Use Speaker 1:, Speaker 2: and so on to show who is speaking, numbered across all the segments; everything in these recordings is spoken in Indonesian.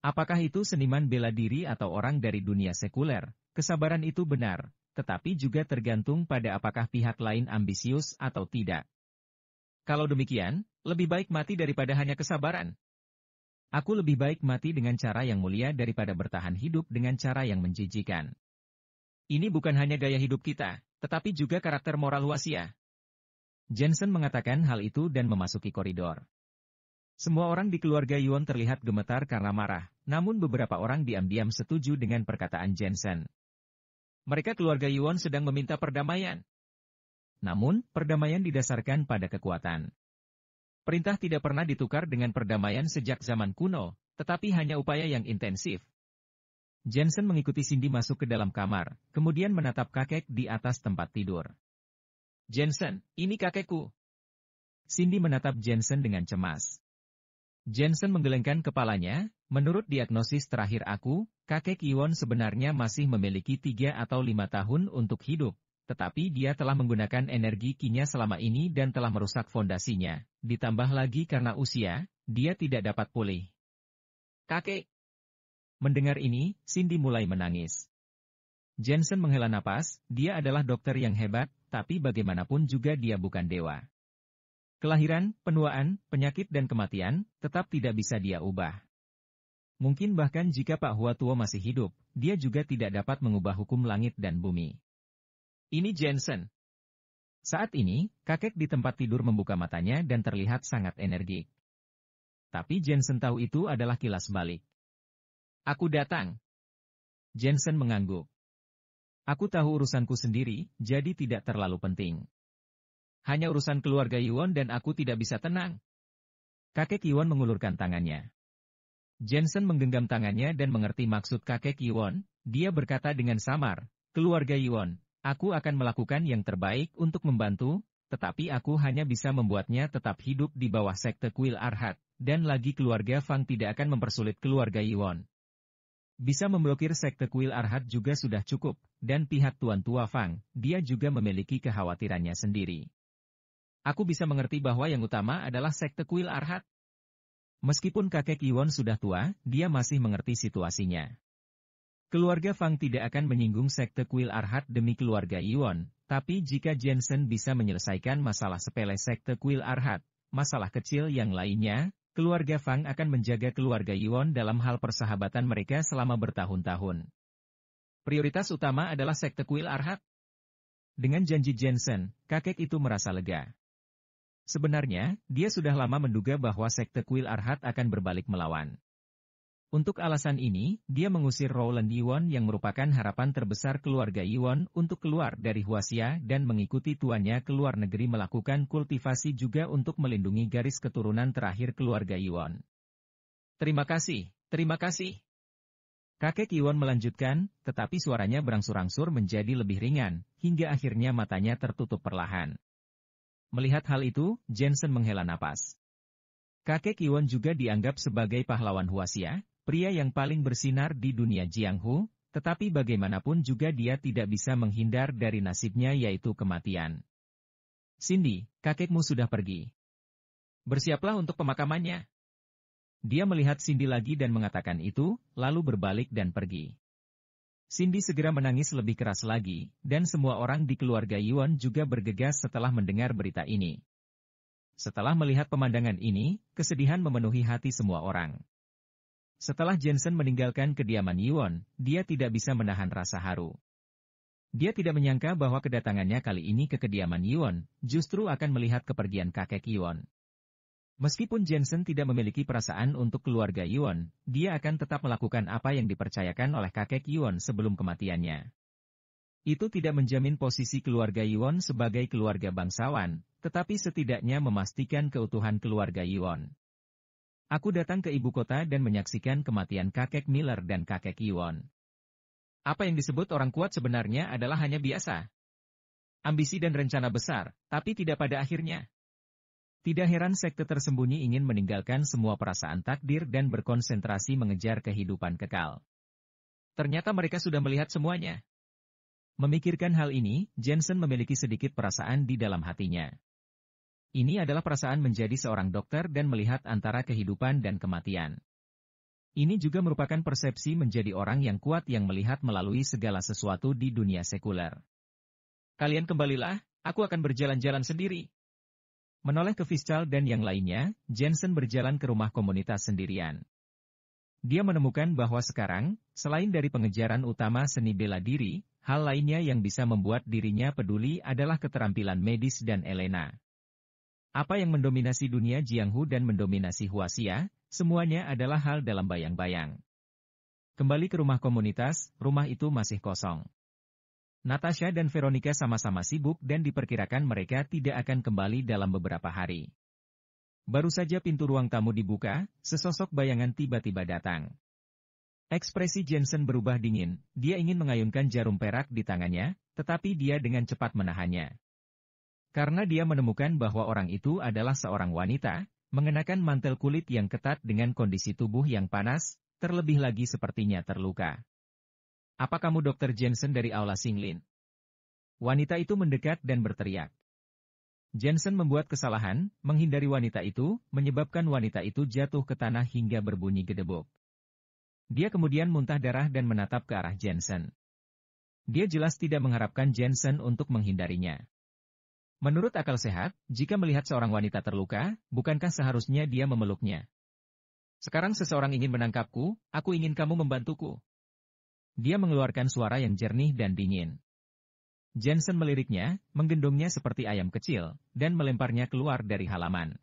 Speaker 1: Apakah itu seniman bela diri atau orang dari dunia sekuler? Kesabaran itu benar, tetapi juga tergantung pada apakah pihak lain ambisius atau tidak. Kalau demikian, lebih baik mati daripada hanya kesabaran. Aku lebih baik mati dengan cara yang mulia daripada bertahan hidup dengan cara yang menjijikan. Ini bukan hanya gaya hidup kita, tetapi juga karakter moral wasia. Jensen mengatakan hal itu dan memasuki koridor. Semua orang di keluarga Yuan terlihat gemetar karena marah, namun beberapa orang diam-diam setuju dengan perkataan Jensen. Mereka keluarga Yuan sedang meminta perdamaian. Namun, perdamaian didasarkan pada kekuatan. Perintah tidak pernah ditukar dengan perdamaian sejak zaman kuno, tetapi hanya upaya yang intensif. Jensen mengikuti Cindy masuk ke dalam kamar, kemudian menatap kakek di atas tempat tidur. Jensen, ini kakekku. Cindy menatap Jensen dengan cemas. Jensen menggelengkan kepalanya, menurut diagnosis terakhir aku, kakek Iwon sebenarnya masih memiliki tiga atau lima tahun untuk hidup, tetapi dia telah menggunakan energi kinya selama ini dan telah merusak fondasinya, ditambah lagi karena usia, dia tidak dapat pulih. Kakek! Mendengar ini, Cindy mulai menangis. Jensen menghela napas, dia adalah dokter yang hebat, tapi bagaimanapun juga dia bukan dewa. Kelahiran, penuaan, penyakit dan kematian, tetap tidak bisa dia ubah. Mungkin bahkan jika Pak Huatuo masih hidup, dia juga tidak dapat mengubah hukum langit dan bumi. Ini Jensen. Saat ini, kakek di tempat tidur membuka matanya dan terlihat sangat energik. Tapi Jensen tahu itu adalah kilas balik. Aku datang. Jensen mengangguk. Aku tahu urusanku sendiri, jadi tidak terlalu penting. Hanya urusan keluarga Iwon dan aku tidak bisa tenang. Kakek Iwon mengulurkan tangannya. Jensen menggenggam tangannya dan mengerti maksud kakek Iwon, dia berkata dengan samar, keluarga Iwon, aku akan melakukan yang terbaik untuk membantu, tetapi aku hanya bisa membuatnya tetap hidup di bawah sekte kuil Arhat, dan lagi keluarga Fang tidak akan mempersulit keluarga Iwon. Bisa memblokir sekte kuil Arhat juga sudah cukup, dan pihak tuan tua Fang, dia juga memiliki kekhawatirannya sendiri aku bisa mengerti bahwa yang utama adalah sekte kuil Arhat. Meskipun kakek Iwon sudah tua, dia masih mengerti situasinya. Keluarga Fang tidak akan menyinggung sekte kuil Arhat demi keluarga Iwon, tapi jika Jensen bisa menyelesaikan masalah sepele sekte kuil Arhat, masalah kecil yang lainnya, keluarga Fang akan menjaga keluarga Iwon dalam hal persahabatan mereka selama bertahun-tahun. Prioritas utama adalah sekte kuil Arhat. Dengan janji Jensen, kakek itu merasa lega. Sebenarnya, dia sudah lama menduga bahwa sekte kuil Arhat akan berbalik melawan. Untuk alasan ini, dia mengusir Rowland Iwon yang merupakan harapan terbesar keluarga Iwon untuk keluar dari Huasia dan mengikuti tuannya ke luar negeri melakukan kultivasi juga untuk melindungi garis keturunan terakhir keluarga Iwon. Terima kasih, terima kasih. Kakek Iwon melanjutkan, tetapi suaranya berangsur-angsur menjadi lebih ringan, hingga akhirnya matanya tertutup perlahan. Melihat hal itu, Jensen menghela napas. Kakek Kiwon juga dianggap sebagai pahlawan Huasia, pria yang paling bersinar di dunia Jianghu, tetapi bagaimanapun juga dia tidak bisa menghindar dari nasibnya yaitu kematian. Cindy, kakekmu sudah pergi. Bersiaplah untuk pemakamannya. Dia melihat Cindy lagi dan mengatakan itu, lalu berbalik dan pergi. Cindy segera menangis lebih keras lagi, dan semua orang di keluarga Yuan juga bergegas setelah mendengar berita ini. Setelah melihat pemandangan ini, kesedihan memenuhi hati semua orang. Setelah Jensen meninggalkan kediaman Yuan, dia tidak bisa menahan rasa haru. Dia tidak menyangka bahwa kedatangannya kali ini ke kediaman Yuan, justru akan melihat kepergian kakek Yuan. Meskipun Jensen tidak memiliki perasaan untuk keluarga Yuan, dia akan tetap melakukan apa yang dipercayakan oleh kakek Yuan sebelum kematiannya. Itu tidak menjamin posisi keluarga Yuan sebagai keluarga bangsawan, tetapi setidaknya memastikan keutuhan keluarga Yuan. Aku datang ke ibu kota dan menyaksikan kematian kakek Miller dan kakek Yuan. Apa yang disebut orang kuat sebenarnya adalah hanya biasa. Ambisi dan rencana besar, tapi tidak pada akhirnya. Tidak heran sekte tersembunyi ingin meninggalkan semua perasaan takdir dan berkonsentrasi mengejar kehidupan kekal. Ternyata mereka sudah melihat semuanya. Memikirkan hal ini, Jensen memiliki sedikit perasaan di dalam hatinya. Ini adalah perasaan menjadi seorang dokter dan melihat antara kehidupan dan kematian. Ini juga merupakan persepsi menjadi orang yang kuat yang melihat melalui segala sesuatu di dunia sekuler. Kalian kembalilah, aku akan berjalan-jalan sendiri, Menoleh ke Fischal dan yang lainnya, Jensen berjalan ke rumah komunitas sendirian. Dia menemukan bahwa sekarang, selain dari pengejaran utama seni bela diri, hal lainnya yang bisa membuat dirinya peduli adalah keterampilan medis dan Elena. Apa yang mendominasi dunia Jianghu dan mendominasi Huasia, semuanya adalah hal dalam bayang-bayang. Kembali ke rumah komunitas, rumah itu masih kosong. Natasha dan Veronica sama-sama sibuk dan diperkirakan mereka tidak akan kembali dalam beberapa hari. Baru saja pintu ruang tamu dibuka, sesosok bayangan tiba-tiba datang. Ekspresi Jensen berubah dingin, dia ingin mengayunkan jarum perak di tangannya, tetapi dia dengan cepat menahannya. Karena dia menemukan bahwa orang itu adalah seorang wanita, mengenakan mantel kulit yang ketat dengan kondisi tubuh yang panas, terlebih lagi sepertinya terluka. Apa kamu Dr. Jensen dari Aula Singlin? Wanita itu mendekat dan berteriak. Jensen membuat kesalahan, menghindari wanita itu, menyebabkan wanita itu jatuh ke tanah hingga berbunyi gedebuk. Dia kemudian muntah darah dan menatap ke arah Jensen. Dia jelas tidak mengharapkan Jensen untuk menghindarinya. Menurut akal sehat, jika melihat seorang wanita terluka, bukankah seharusnya dia memeluknya? Sekarang seseorang ingin menangkapku, aku ingin kamu membantuku. Dia mengeluarkan suara yang jernih dan dingin. Jensen meliriknya, menggendongnya seperti ayam kecil, dan melemparnya keluar dari halaman.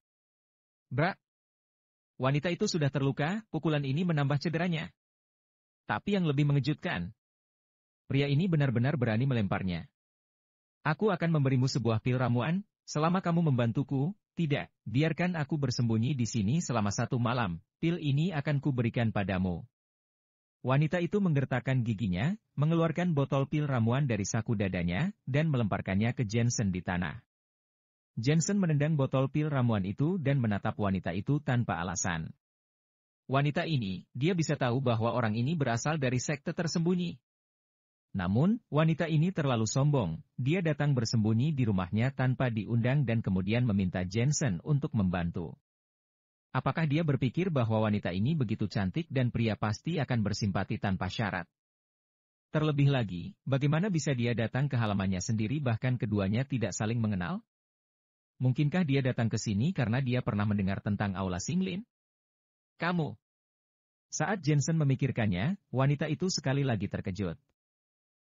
Speaker 1: Brak! Wanita itu sudah terluka, pukulan ini menambah cederanya. Tapi yang lebih mengejutkan, pria ini benar-benar berani melemparnya. Aku akan memberimu sebuah pil ramuan, selama kamu membantuku, tidak, biarkan aku bersembunyi di sini selama satu malam, pil ini akan kuberikan padamu. Wanita itu menggertakkan giginya, mengeluarkan botol pil ramuan dari saku dadanya, dan melemparkannya ke Jensen di tanah. Jensen menendang botol pil ramuan itu dan menatap wanita itu tanpa alasan. Wanita ini, dia bisa tahu bahwa orang ini berasal dari sekte tersembunyi. Namun, wanita ini terlalu sombong, dia datang bersembunyi di rumahnya tanpa diundang dan kemudian meminta Jensen untuk membantu. Apakah dia berpikir bahwa wanita ini begitu cantik dan pria pasti akan bersimpati tanpa syarat? Terlebih lagi, bagaimana bisa dia datang ke halamannya sendiri bahkan keduanya tidak saling mengenal? Mungkinkah dia datang ke sini karena dia pernah mendengar tentang Aula Singlin? Kamu. Saat Jensen memikirkannya, wanita itu sekali lagi terkejut.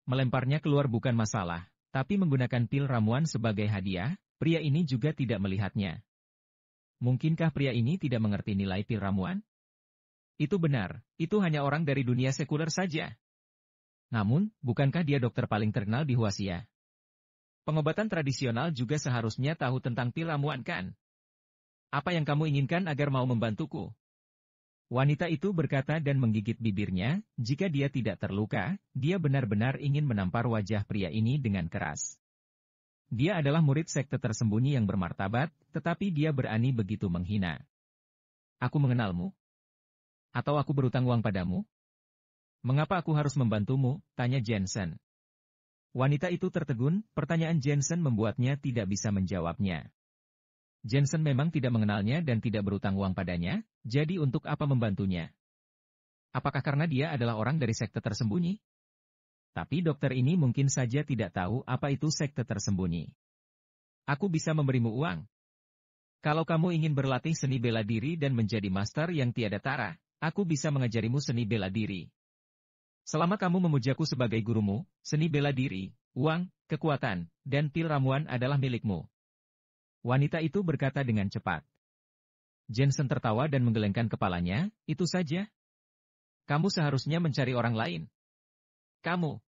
Speaker 1: Melemparnya keluar bukan masalah, tapi menggunakan pil ramuan sebagai hadiah, pria ini juga tidak melihatnya. Mungkinkah pria ini tidak mengerti nilai pil ramuan? Itu benar, itu hanya orang dari dunia sekuler saja. Namun, bukankah dia dokter paling terkenal di Huasia? Pengobatan tradisional juga seharusnya tahu tentang pil ramuan kan? Apa yang kamu inginkan agar mau membantuku? Wanita itu berkata dan menggigit bibirnya, jika dia tidak terluka, dia benar-benar ingin menampar wajah pria ini dengan keras. Dia adalah murid sekte tersembunyi yang bermartabat, tetapi dia berani begitu menghina. Aku mengenalmu? Atau aku berutang uang padamu? Mengapa aku harus membantumu? Tanya Jensen. Wanita itu tertegun, pertanyaan Jensen membuatnya tidak bisa menjawabnya. Jensen memang tidak mengenalnya dan tidak berutang uang padanya, jadi untuk apa membantunya? Apakah karena dia adalah orang dari sekte tersembunyi? Tapi dokter ini mungkin saja tidak tahu apa itu sekte tersembunyi. Aku bisa memberimu uang. Kalau kamu ingin berlatih seni bela diri dan menjadi master yang tiada tara, aku bisa mengajarimu seni bela diri. Selama kamu memujaku sebagai gurumu, seni bela diri, uang, kekuatan, dan pil ramuan adalah milikmu. Wanita itu berkata dengan cepat. Jensen tertawa dan menggelengkan kepalanya, itu saja. Kamu seharusnya mencari orang lain. Kamu.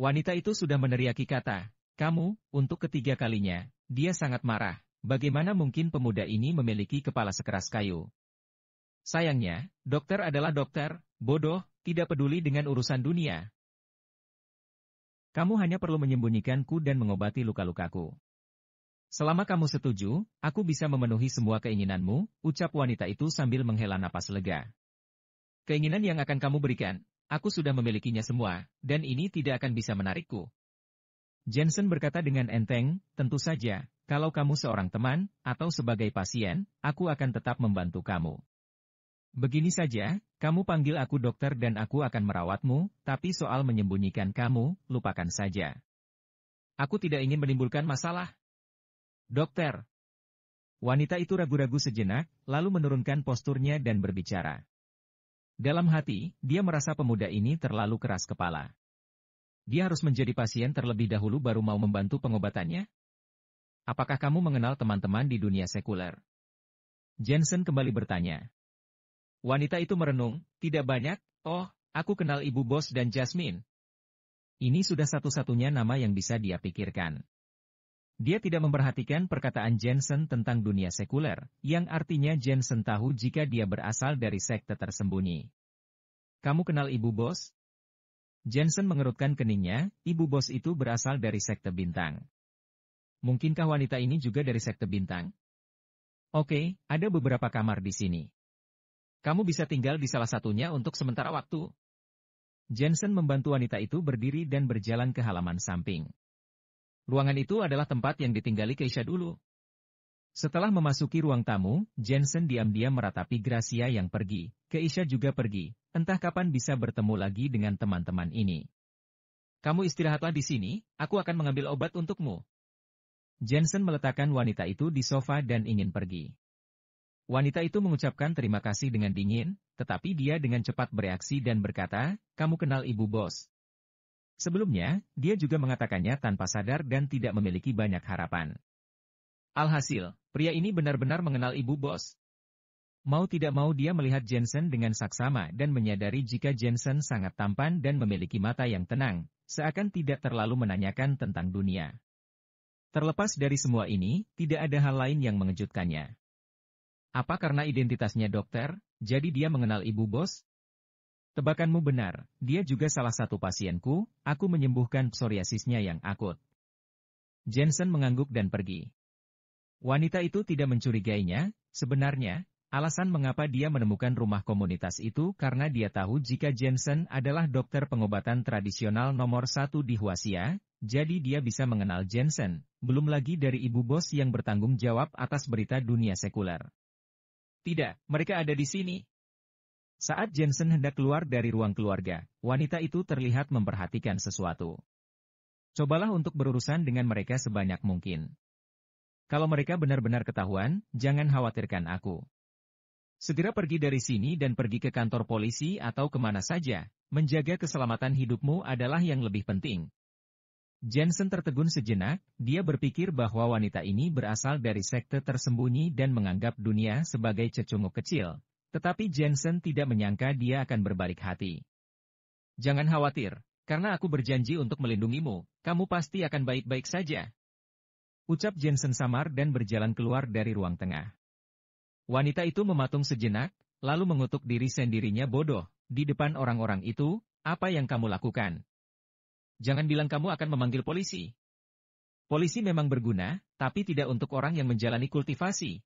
Speaker 1: Wanita itu sudah meneriaki kata, kamu, untuk ketiga kalinya, dia sangat marah. Bagaimana mungkin pemuda ini memiliki kepala sekeras kayu? Sayangnya, dokter adalah dokter, bodoh, tidak peduli dengan urusan dunia. Kamu hanya perlu menyembunyikanku dan mengobati luka-lukaku. Selama kamu setuju, aku bisa memenuhi semua keinginanmu, ucap wanita itu sambil menghela napas lega. Keinginan yang akan kamu berikan, Aku sudah memilikinya semua, dan ini tidak akan bisa menarikku. Jensen berkata dengan enteng, tentu saja, kalau kamu seorang teman, atau sebagai pasien, aku akan tetap membantu kamu. Begini saja, kamu panggil aku dokter dan aku akan merawatmu, tapi soal menyembunyikan kamu, lupakan saja. Aku tidak ingin menimbulkan masalah. Dokter. Wanita itu ragu-ragu sejenak, lalu menurunkan posturnya dan berbicara. Dalam hati, dia merasa pemuda ini terlalu keras kepala. Dia harus menjadi pasien terlebih dahulu baru mau membantu pengobatannya? Apakah kamu mengenal teman-teman di dunia sekuler? Jensen kembali bertanya. Wanita itu merenung, tidak banyak, oh, aku kenal ibu bos dan Jasmine. Ini sudah satu-satunya nama yang bisa dia pikirkan. Dia tidak memperhatikan perkataan Jensen tentang dunia sekuler, yang artinya Jensen tahu jika dia berasal dari sekte tersembunyi. Kamu kenal ibu bos? Jensen mengerutkan keningnya, ibu bos itu berasal dari sekte bintang. Mungkinkah wanita ini juga dari sekte bintang? Oke, ada beberapa kamar di sini. Kamu bisa tinggal di salah satunya untuk sementara waktu. Jensen membantu wanita itu berdiri dan berjalan ke halaman samping. Ruangan itu adalah tempat yang ditinggali Keisha dulu. Setelah memasuki ruang tamu, Jensen diam-diam meratapi Gracia yang pergi. Keisha juga pergi. Entah kapan bisa bertemu lagi dengan teman-teman ini. Kamu istirahatlah di sini, aku akan mengambil obat untukmu. Jensen meletakkan wanita itu di sofa dan ingin pergi. Wanita itu mengucapkan terima kasih dengan dingin, tetapi dia dengan cepat bereaksi dan berkata, kamu kenal ibu bos. Sebelumnya, dia juga mengatakannya tanpa sadar dan tidak memiliki banyak harapan. Alhasil, pria ini benar-benar mengenal ibu bos. Mau tidak mau dia melihat Jensen dengan saksama dan menyadari jika Jensen sangat tampan dan memiliki mata yang tenang, seakan tidak terlalu menanyakan tentang dunia. Terlepas dari semua ini, tidak ada hal lain yang mengejutkannya. Apa karena identitasnya dokter, jadi dia mengenal ibu bos? Tebakanmu benar, dia juga salah satu pasienku, aku menyembuhkan psoriasisnya yang akut. Jensen mengangguk dan pergi. Wanita itu tidak mencurigainya, sebenarnya, alasan mengapa dia menemukan rumah komunitas itu karena dia tahu jika Jensen adalah dokter pengobatan tradisional nomor satu di Huasia, jadi dia bisa mengenal Jensen, belum lagi dari ibu bos yang bertanggung jawab atas berita dunia sekuler. Tidak, mereka ada di sini, saat Jensen hendak keluar dari ruang keluarga, wanita itu terlihat memperhatikan sesuatu. Cobalah untuk berurusan dengan mereka sebanyak mungkin. Kalau mereka benar-benar ketahuan, jangan khawatirkan aku. Segera pergi dari sini dan pergi ke kantor polisi atau kemana saja, menjaga keselamatan hidupmu adalah yang lebih penting. Jensen tertegun sejenak, dia berpikir bahwa wanita ini berasal dari sekte tersembunyi dan menganggap dunia sebagai cecunguk kecil, tetapi Jensen tidak menyangka dia akan berbalik hati. Jangan khawatir, karena aku berjanji untuk melindungimu, kamu pasti akan baik-baik saja. Ucap Jensen samar dan berjalan keluar dari ruang tengah. Wanita itu mematung sejenak, lalu mengutuk diri sendirinya bodoh, di depan orang-orang itu, apa yang kamu lakukan? Jangan bilang kamu akan memanggil polisi. Polisi memang berguna, tapi tidak untuk orang yang menjalani kultivasi.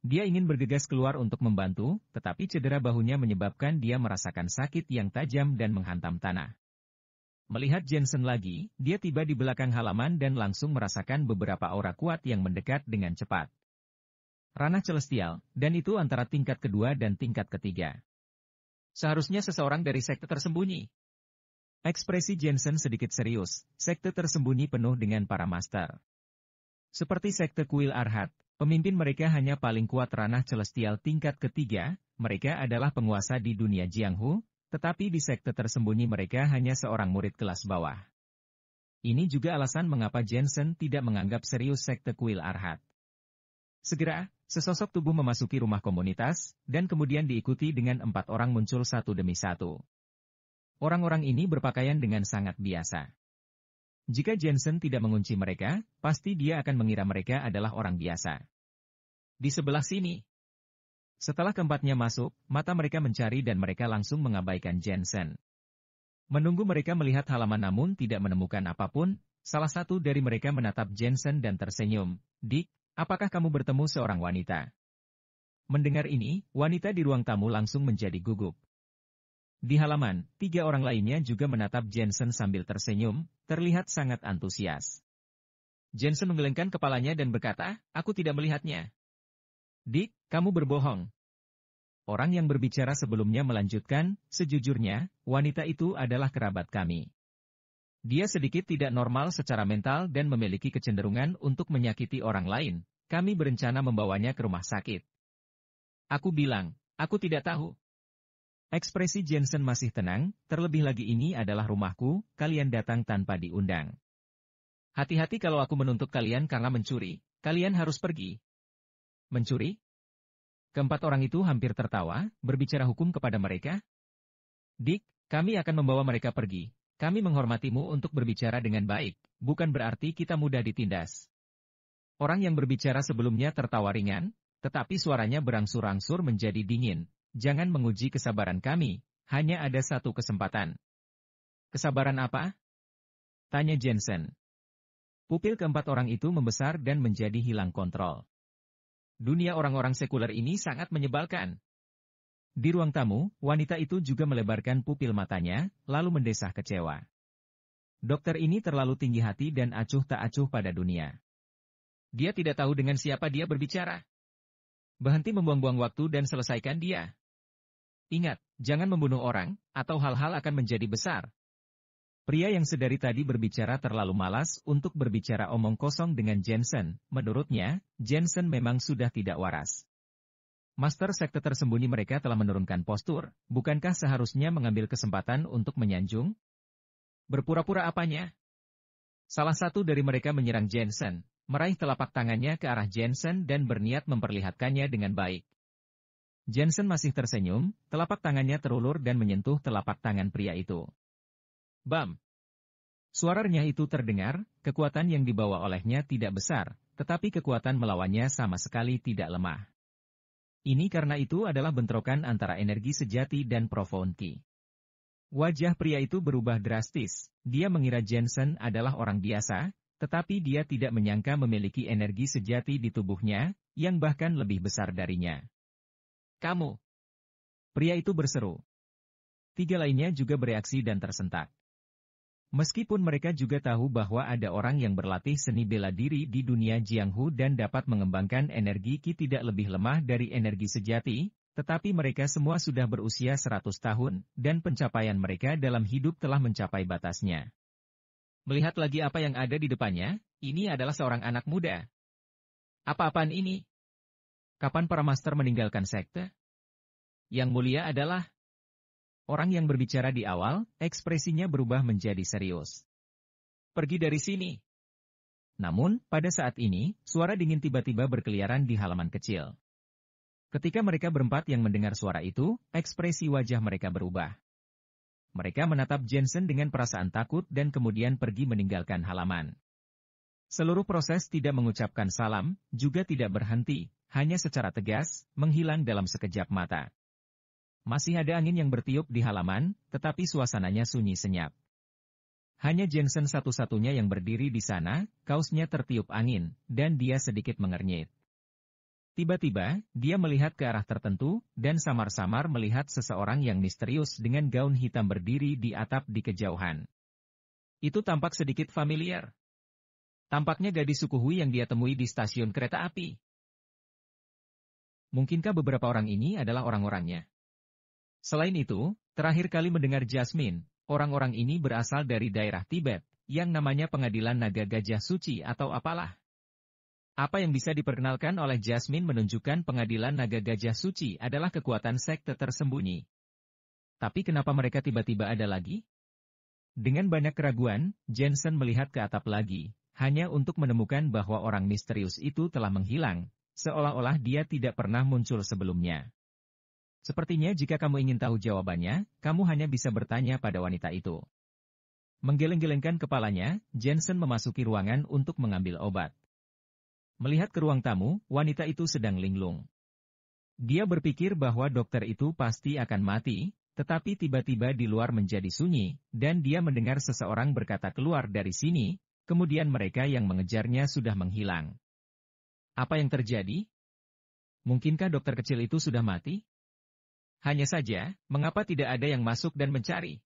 Speaker 1: Dia ingin bergegas keluar untuk membantu, tetapi cedera bahunya menyebabkan dia merasakan sakit yang tajam dan menghantam tanah. Melihat Jensen lagi, dia tiba di belakang halaman dan langsung merasakan beberapa aura kuat yang mendekat dengan cepat. Ranah celestial, dan itu antara tingkat kedua dan tingkat ketiga. Seharusnya seseorang dari sekte tersembunyi. Ekspresi Jensen sedikit serius, sekte tersembunyi penuh dengan para master. Seperti sekte kuil Arhat, Pemimpin mereka hanya paling kuat ranah celestial tingkat ketiga, mereka adalah penguasa di dunia Jianghu, tetapi di sekte tersembunyi mereka hanya seorang murid kelas bawah. Ini juga alasan mengapa Jensen tidak menganggap serius sekte kuil Arhat. Segera, sesosok tubuh memasuki rumah komunitas, dan kemudian diikuti dengan empat orang muncul satu demi satu. Orang-orang ini berpakaian dengan sangat biasa. Jika Jensen tidak mengunci mereka, pasti dia akan mengira mereka adalah orang biasa. Di sebelah sini. Setelah keempatnya masuk, mata mereka mencari dan mereka langsung mengabaikan Jensen. Menunggu mereka melihat halaman namun tidak menemukan apapun, salah satu dari mereka menatap Jensen dan tersenyum. Dick, apakah kamu bertemu seorang wanita? Mendengar ini, wanita di ruang tamu langsung menjadi gugup. Di halaman, tiga orang lainnya juga menatap Jensen sambil tersenyum, terlihat sangat antusias. Jensen menggelengkan kepalanya dan berkata, aku tidak melihatnya. Dick, kamu berbohong. Orang yang berbicara sebelumnya melanjutkan, sejujurnya, wanita itu adalah kerabat kami. Dia sedikit tidak normal secara mental dan memiliki kecenderungan untuk menyakiti orang lain. Kami berencana membawanya ke rumah sakit. Aku bilang, aku tidak tahu. Ekspresi Jensen masih tenang, terlebih lagi ini adalah rumahku, kalian datang tanpa diundang. Hati-hati kalau aku menuntut kalian karena mencuri, kalian harus pergi. Mencuri? Keempat orang itu hampir tertawa, berbicara hukum kepada mereka. Dick, kami akan membawa mereka pergi. Kami menghormatimu untuk berbicara dengan baik, bukan berarti kita mudah ditindas. Orang yang berbicara sebelumnya tertawa ringan, tetapi suaranya berangsur-angsur menjadi dingin, Jangan menguji kesabaran kami, hanya ada satu kesempatan. Kesabaran apa? Tanya Jensen. Pupil keempat orang itu membesar dan menjadi hilang kontrol. Dunia orang-orang sekuler ini sangat menyebalkan. Di ruang tamu, wanita itu juga melebarkan pupil matanya, lalu mendesah kecewa. Dokter ini terlalu tinggi hati dan acuh tak acuh pada dunia. Dia tidak tahu dengan siapa dia berbicara. Berhenti membuang-buang waktu dan selesaikan dia. Ingat, jangan membunuh orang, atau hal-hal akan menjadi besar. Pria yang sedari tadi berbicara terlalu malas untuk berbicara omong kosong dengan Jensen. Menurutnya, Jensen memang sudah tidak waras. Master sekte tersembunyi mereka telah menurunkan postur, bukankah seharusnya mengambil kesempatan untuk menyanjung? Berpura-pura apanya? Salah satu dari mereka menyerang Jensen, meraih telapak tangannya ke arah Jensen dan berniat memperlihatkannya dengan baik. Jensen masih tersenyum, telapak tangannya terulur dan menyentuh telapak tangan pria itu. Bam! Suara renyah itu terdengar, kekuatan yang dibawa olehnya tidak besar, tetapi kekuatan melawannya sama sekali tidak lemah. Ini karena itu adalah bentrokan antara energi sejati dan profound Wajah pria itu berubah drastis, dia mengira Jensen adalah orang biasa, tetapi dia tidak menyangka memiliki energi sejati di tubuhnya, yang bahkan lebih besar darinya. Kamu! Pria itu berseru. Tiga lainnya juga bereaksi dan tersentak. Meskipun mereka juga tahu bahwa ada orang yang berlatih seni bela diri di dunia Jianghu dan dapat mengembangkan energi Qi tidak lebih lemah dari energi sejati, tetapi mereka semua sudah berusia 100 tahun, dan pencapaian mereka dalam hidup telah mencapai batasnya. Melihat lagi apa yang ada di depannya, ini adalah seorang anak muda. Apa-apaan ini? Kapan para master meninggalkan sekte? Yang mulia adalah orang yang berbicara di awal, ekspresinya berubah menjadi serius. Pergi dari sini. Namun, pada saat ini, suara dingin tiba-tiba berkeliaran di halaman kecil. Ketika mereka berempat yang mendengar suara itu, ekspresi wajah mereka berubah. Mereka menatap Jensen dengan perasaan takut dan kemudian pergi meninggalkan halaman. Seluruh proses tidak mengucapkan salam, juga tidak berhenti, hanya secara tegas, menghilang dalam sekejap mata. Masih ada angin yang bertiup di halaman, tetapi suasananya sunyi senyap. Hanya Jensen satu-satunya yang berdiri di sana, kaosnya tertiup angin, dan dia sedikit mengernyit. Tiba-tiba, dia melihat ke arah tertentu, dan samar-samar melihat seseorang yang misterius dengan gaun hitam berdiri di atap di kejauhan. Itu tampak sedikit familiar, Tampaknya gadis suku Hui yang dia temui di stasiun kereta api. Mungkinkah beberapa orang ini adalah orang-orangnya? Selain itu, terakhir kali mendengar Jasmine, orang-orang ini berasal dari daerah Tibet, yang namanya pengadilan naga gajah suci atau apalah. Apa yang bisa diperkenalkan oleh Jasmine menunjukkan pengadilan naga gajah suci adalah kekuatan sekte tersembunyi. Tapi kenapa mereka tiba-tiba ada lagi? Dengan banyak keraguan, Jensen melihat ke atap lagi, hanya untuk menemukan bahwa orang misterius itu telah menghilang, seolah-olah dia tidak pernah muncul sebelumnya. Sepertinya jika kamu ingin tahu jawabannya, kamu hanya bisa bertanya pada wanita itu. Menggeleng-gelengkan kepalanya, Jensen memasuki ruangan untuk mengambil obat. Melihat ke ruang tamu, wanita itu sedang linglung. Dia berpikir bahwa dokter itu pasti akan mati, tetapi tiba-tiba di luar menjadi sunyi, dan dia mendengar seseorang berkata keluar dari sini, Kemudian mereka yang mengejarnya sudah menghilang. Apa yang terjadi? Mungkinkah dokter kecil itu sudah mati? Hanya saja, mengapa tidak ada yang masuk dan mencari?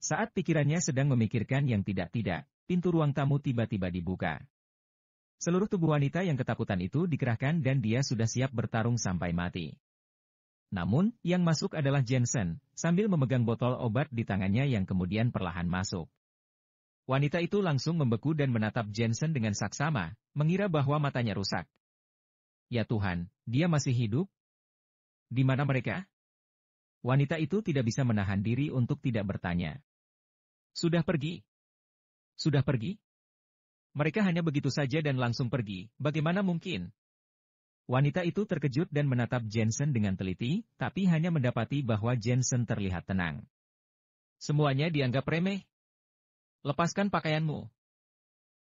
Speaker 1: Saat pikirannya sedang memikirkan yang tidak-tidak, pintu ruang tamu tiba-tiba dibuka. Seluruh tubuh wanita yang ketakutan itu dikerahkan dan dia sudah siap bertarung sampai mati. Namun, yang masuk adalah Jensen, sambil memegang botol obat di tangannya yang kemudian perlahan masuk. Wanita itu langsung membeku dan menatap Jensen dengan saksama, mengira bahwa matanya rusak. Ya Tuhan, dia masih hidup? Di mana mereka? Wanita itu tidak bisa menahan diri untuk tidak bertanya. Sudah pergi? Sudah pergi? Mereka hanya begitu saja dan langsung pergi, bagaimana mungkin? Wanita itu terkejut dan menatap Jensen dengan teliti, tapi hanya mendapati bahwa Jensen terlihat tenang. Semuanya dianggap remeh, Lepaskan pakaianmu.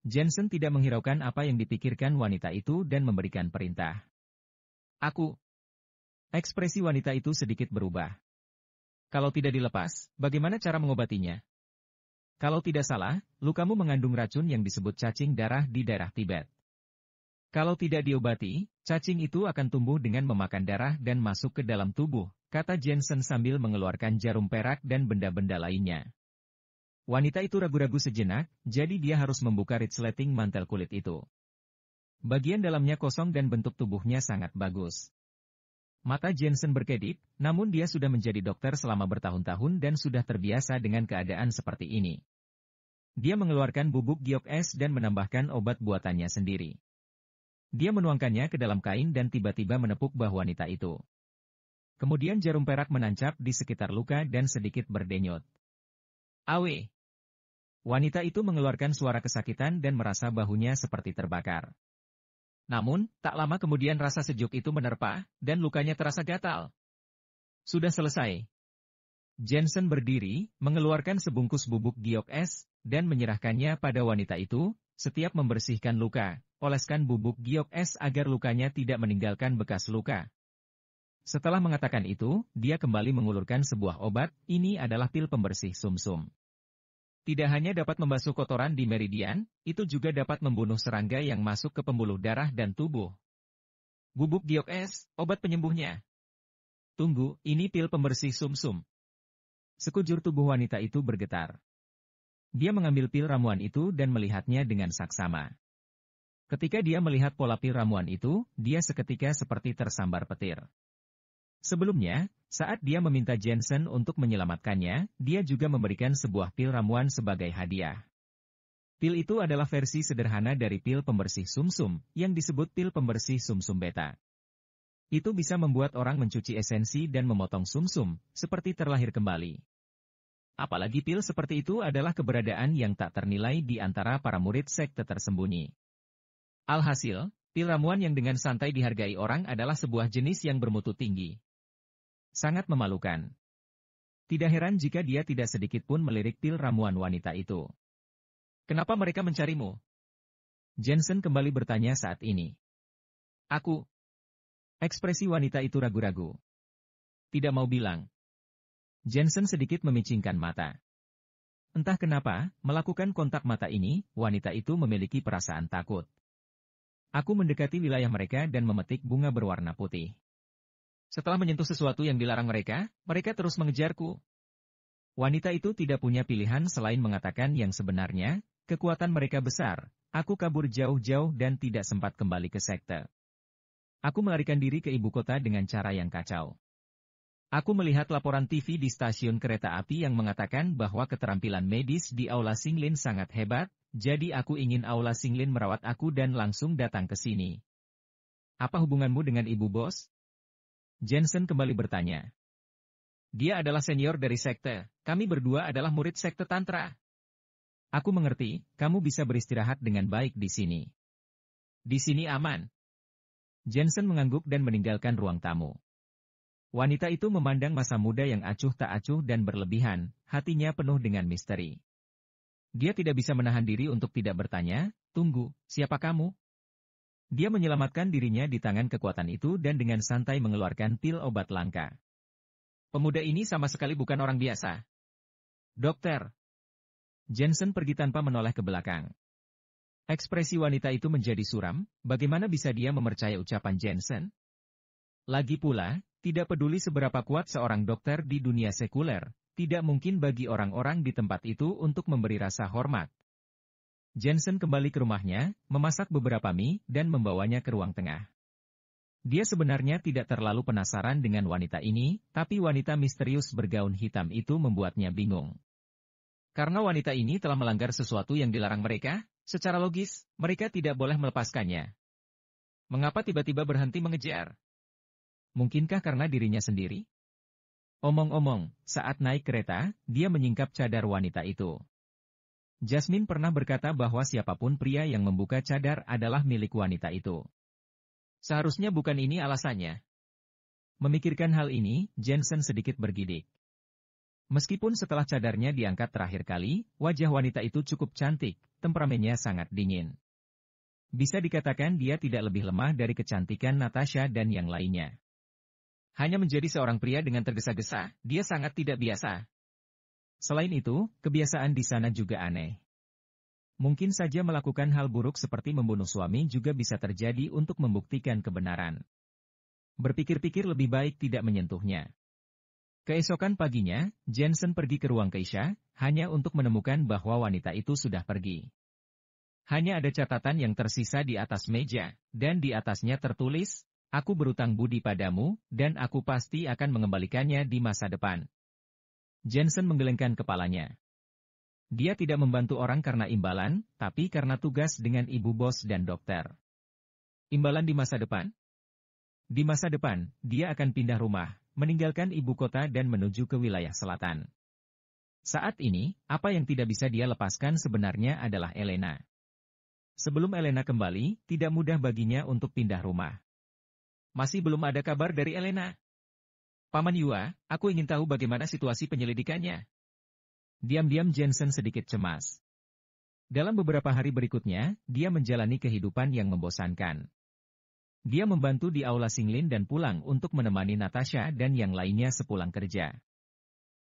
Speaker 1: Jensen tidak menghiraukan apa yang dipikirkan wanita itu dan memberikan perintah. Aku. Ekspresi wanita itu sedikit berubah. Kalau tidak dilepas, bagaimana cara mengobatinya? Kalau tidak salah, lukamu mengandung racun yang disebut cacing darah di daerah Tibet. Kalau tidak diobati, cacing itu akan tumbuh dengan memakan darah dan masuk ke dalam tubuh, kata Jensen sambil mengeluarkan jarum perak dan benda-benda lainnya. Wanita itu ragu-ragu sejenak, jadi dia harus membuka ritsleting mantel kulit itu. Bagian dalamnya kosong dan bentuk tubuhnya sangat bagus. Mata Jensen berkedip, namun dia sudah menjadi dokter selama bertahun-tahun dan sudah terbiasa dengan keadaan seperti ini. Dia mengeluarkan bubuk giok es dan menambahkan obat buatannya sendiri. Dia menuangkannya ke dalam kain dan tiba-tiba menepuk bahu wanita itu. Kemudian jarum perak menancap di sekitar luka dan sedikit berdenyut. Awe, Wanita itu mengeluarkan suara kesakitan dan merasa bahunya seperti terbakar. Namun, tak lama kemudian rasa sejuk itu menerpa, dan lukanya terasa gatal. Sudah selesai. Jensen berdiri, mengeluarkan sebungkus bubuk giok es, dan menyerahkannya pada wanita itu, setiap membersihkan luka, oleskan bubuk giok es agar lukanya tidak meninggalkan bekas luka. Setelah mengatakan itu, dia kembali mengulurkan sebuah obat, ini adalah pil pembersih sumsum. -sum. Tidak hanya dapat membasuh kotoran di meridian, itu juga dapat membunuh serangga yang masuk ke pembuluh darah dan tubuh. Bubuk giok es, obat penyembuhnya. Tunggu, ini pil pembersih sumsum. -sum. Sekujur tubuh wanita itu bergetar. Dia mengambil pil ramuan itu dan melihatnya dengan saksama. Ketika dia melihat pola pil ramuan itu, dia seketika seperti tersambar petir. Sebelumnya, saat dia meminta Jensen untuk menyelamatkannya, dia juga memberikan sebuah pil ramuan sebagai hadiah. Pil itu adalah versi sederhana dari pil pembersih sumsum, -sum, yang disebut pil pembersih sumsum -sum beta. Itu bisa membuat orang mencuci esensi dan memotong sumsum, -sum, seperti terlahir kembali. Apalagi pil seperti itu adalah keberadaan yang tak ternilai di antara para murid sekte tersembunyi. Alhasil, pil ramuan yang dengan santai dihargai orang adalah sebuah jenis yang bermutu tinggi. Sangat memalukan. Tidak heran jika dia tidak sedikit pun melirik pil ramuan wanita itu. Kenapa mereka mencarimu? Jensen kembali bertanya saat ini. Aku. Ekspresi wanita itu ragu-ragu. Tidak mau bilang. Jensen sedikit memicingkan mata. Entah kenapa, melakukan kontak mata ini, wanita itu memiliki perasaan takut. Aku mendekati wilayah mereka dan memetik bunga berwarna putih. Setelah menyentuh sesuatu yang dilarang mereka, mereka terus mengejarku. Wanita itu tidak punya pilihan selain mengatakan yang sebenarnya, kekuatan mereka besar, aku kabur jauh-jauh dan tidak sempat kembali ke sekte. Aku melarikan diri ke ibu kota dengan cara yang kacau. Aku melihat laporan TV di stasiun kereta api yang mengatakan bahwa keterampilan medis di Aula Singlin sangat hebat, jadi aku ingin Aula Singlin merawat aku dan langsung datang ke sini. Apa hubunganmu dengan ibu bos? Jensen kembali bertanya. Dia adalah senior dari sekte, kami berdua adalah murid sekte Tantra. Aku mengerti, kamu bisa beristirahat dengan baik di sini. Di sini aman. Jensen mengangguk dan meninggalkan ruang tamu. Wanita itu memandang masa muda yang acuh tak acuh dan berlebihan, hatinya penuh dengan misteri. Dia tidak bisa menahan diri untuk tidak bertanya, tunggu, siapa kamu? Dia menyelamatkan dirinya di tangan kekuatan itu dan dengan santai mengeluarkan pil obat langka. Pemuda ini sama sekali bukan orang biasa. Dokter. Jensen pergi tanpa menoleh ke belakang. Ekspresi wanita itu menjadi suram, bagaimana bisa dia memercaya ucapan Jensen? Lagi pula, tidak peduli seberapa kuat seorang dokter di dunia sekuler, tidak mungkin bagi orang-orang di tempat itu untuk memberi rasa hormat, Jensen kembali ke rumahnya, memasak beberapa mie, dan membawanya ke ruang tengah. Dia sebenarnya tidak terlalu penasaran dengan wanita ini, tapi wanita misterius bergaun hitam itu membuatnya bingung. Karena wanita ini telah melanggar sesuatu yang dilarang mereka, secara logis, mereka tidak boleh melepaskannya. Mengapa tiba-tiba berhenti mengejar? Mungkinkah karena dirinya sendiri? Omong-omong, saat naik kereta, dia menyingkap cadar wanita itu. Jasmine pernah berkata bahwa siapapun pria yang membuka cadar adalah milik wanita itu. Seharusnya bukan ini alasannya. Memikirkan hal ini, Jensen sedikit bergidik. Meskipun setelah cadarnya diangkat terakhir kali, wajah wanita itu cukup cantik, temperamennya sangat dingin. Bisa dikatakan dia tidak lebih lemah dari kecantikan Natasha dan yang lainnya. Hanya menjadi seorang pria dengan tergesa-gesa, dia sangat tidak biasa. Selain itu, kebiasaan di sana juga aneh. Mungkin saja melakukan hal buruk seperti membunuh suami juga bisa terjadi untuk membuktikan kebenaran. Berpikir-pikir lebih baik tidak menyentuhnya. Keesokan paginya, Jensen pergi ke ruang Keisha, hanya untuk menemukan bahwa wanita itu sudah pergi. Hanya ada catatan yang tersisa di atas meja, dan di atasnya tertulis, Aku berutang budi padamu, dan aku pasti akan mengembalikannya di masa depan. Jensen menggelengkan kepalanya. Dia tidak membantu orang karena imbalan, tapi karena tugas dengan ibu bos dan dokter. Imbalan di masa depan? Di masa depan, dia akan pindah rumah, meninggalkan ibu kota dan menuju ke wilayah selatan. Saat ini, apa yang tidak bisa dia lepaskan sebenarnya adalah Elena. Sebelum Elena kembali, tidak mudah baginya untuk pindah rumah. Masih belum ada kabar dari Elena. Paman Yua, aku ingin tahu bagaimana situasi penyelidikannya. Diam-diam Jensen sedikit cemas. Dalam beberapa hari berikutnya, dia menjalani kehidupan yang membosankan. Dia membantu di aula Singlin dan pulang untuk menemani Natasha dan yang lainnya sepulang kerja.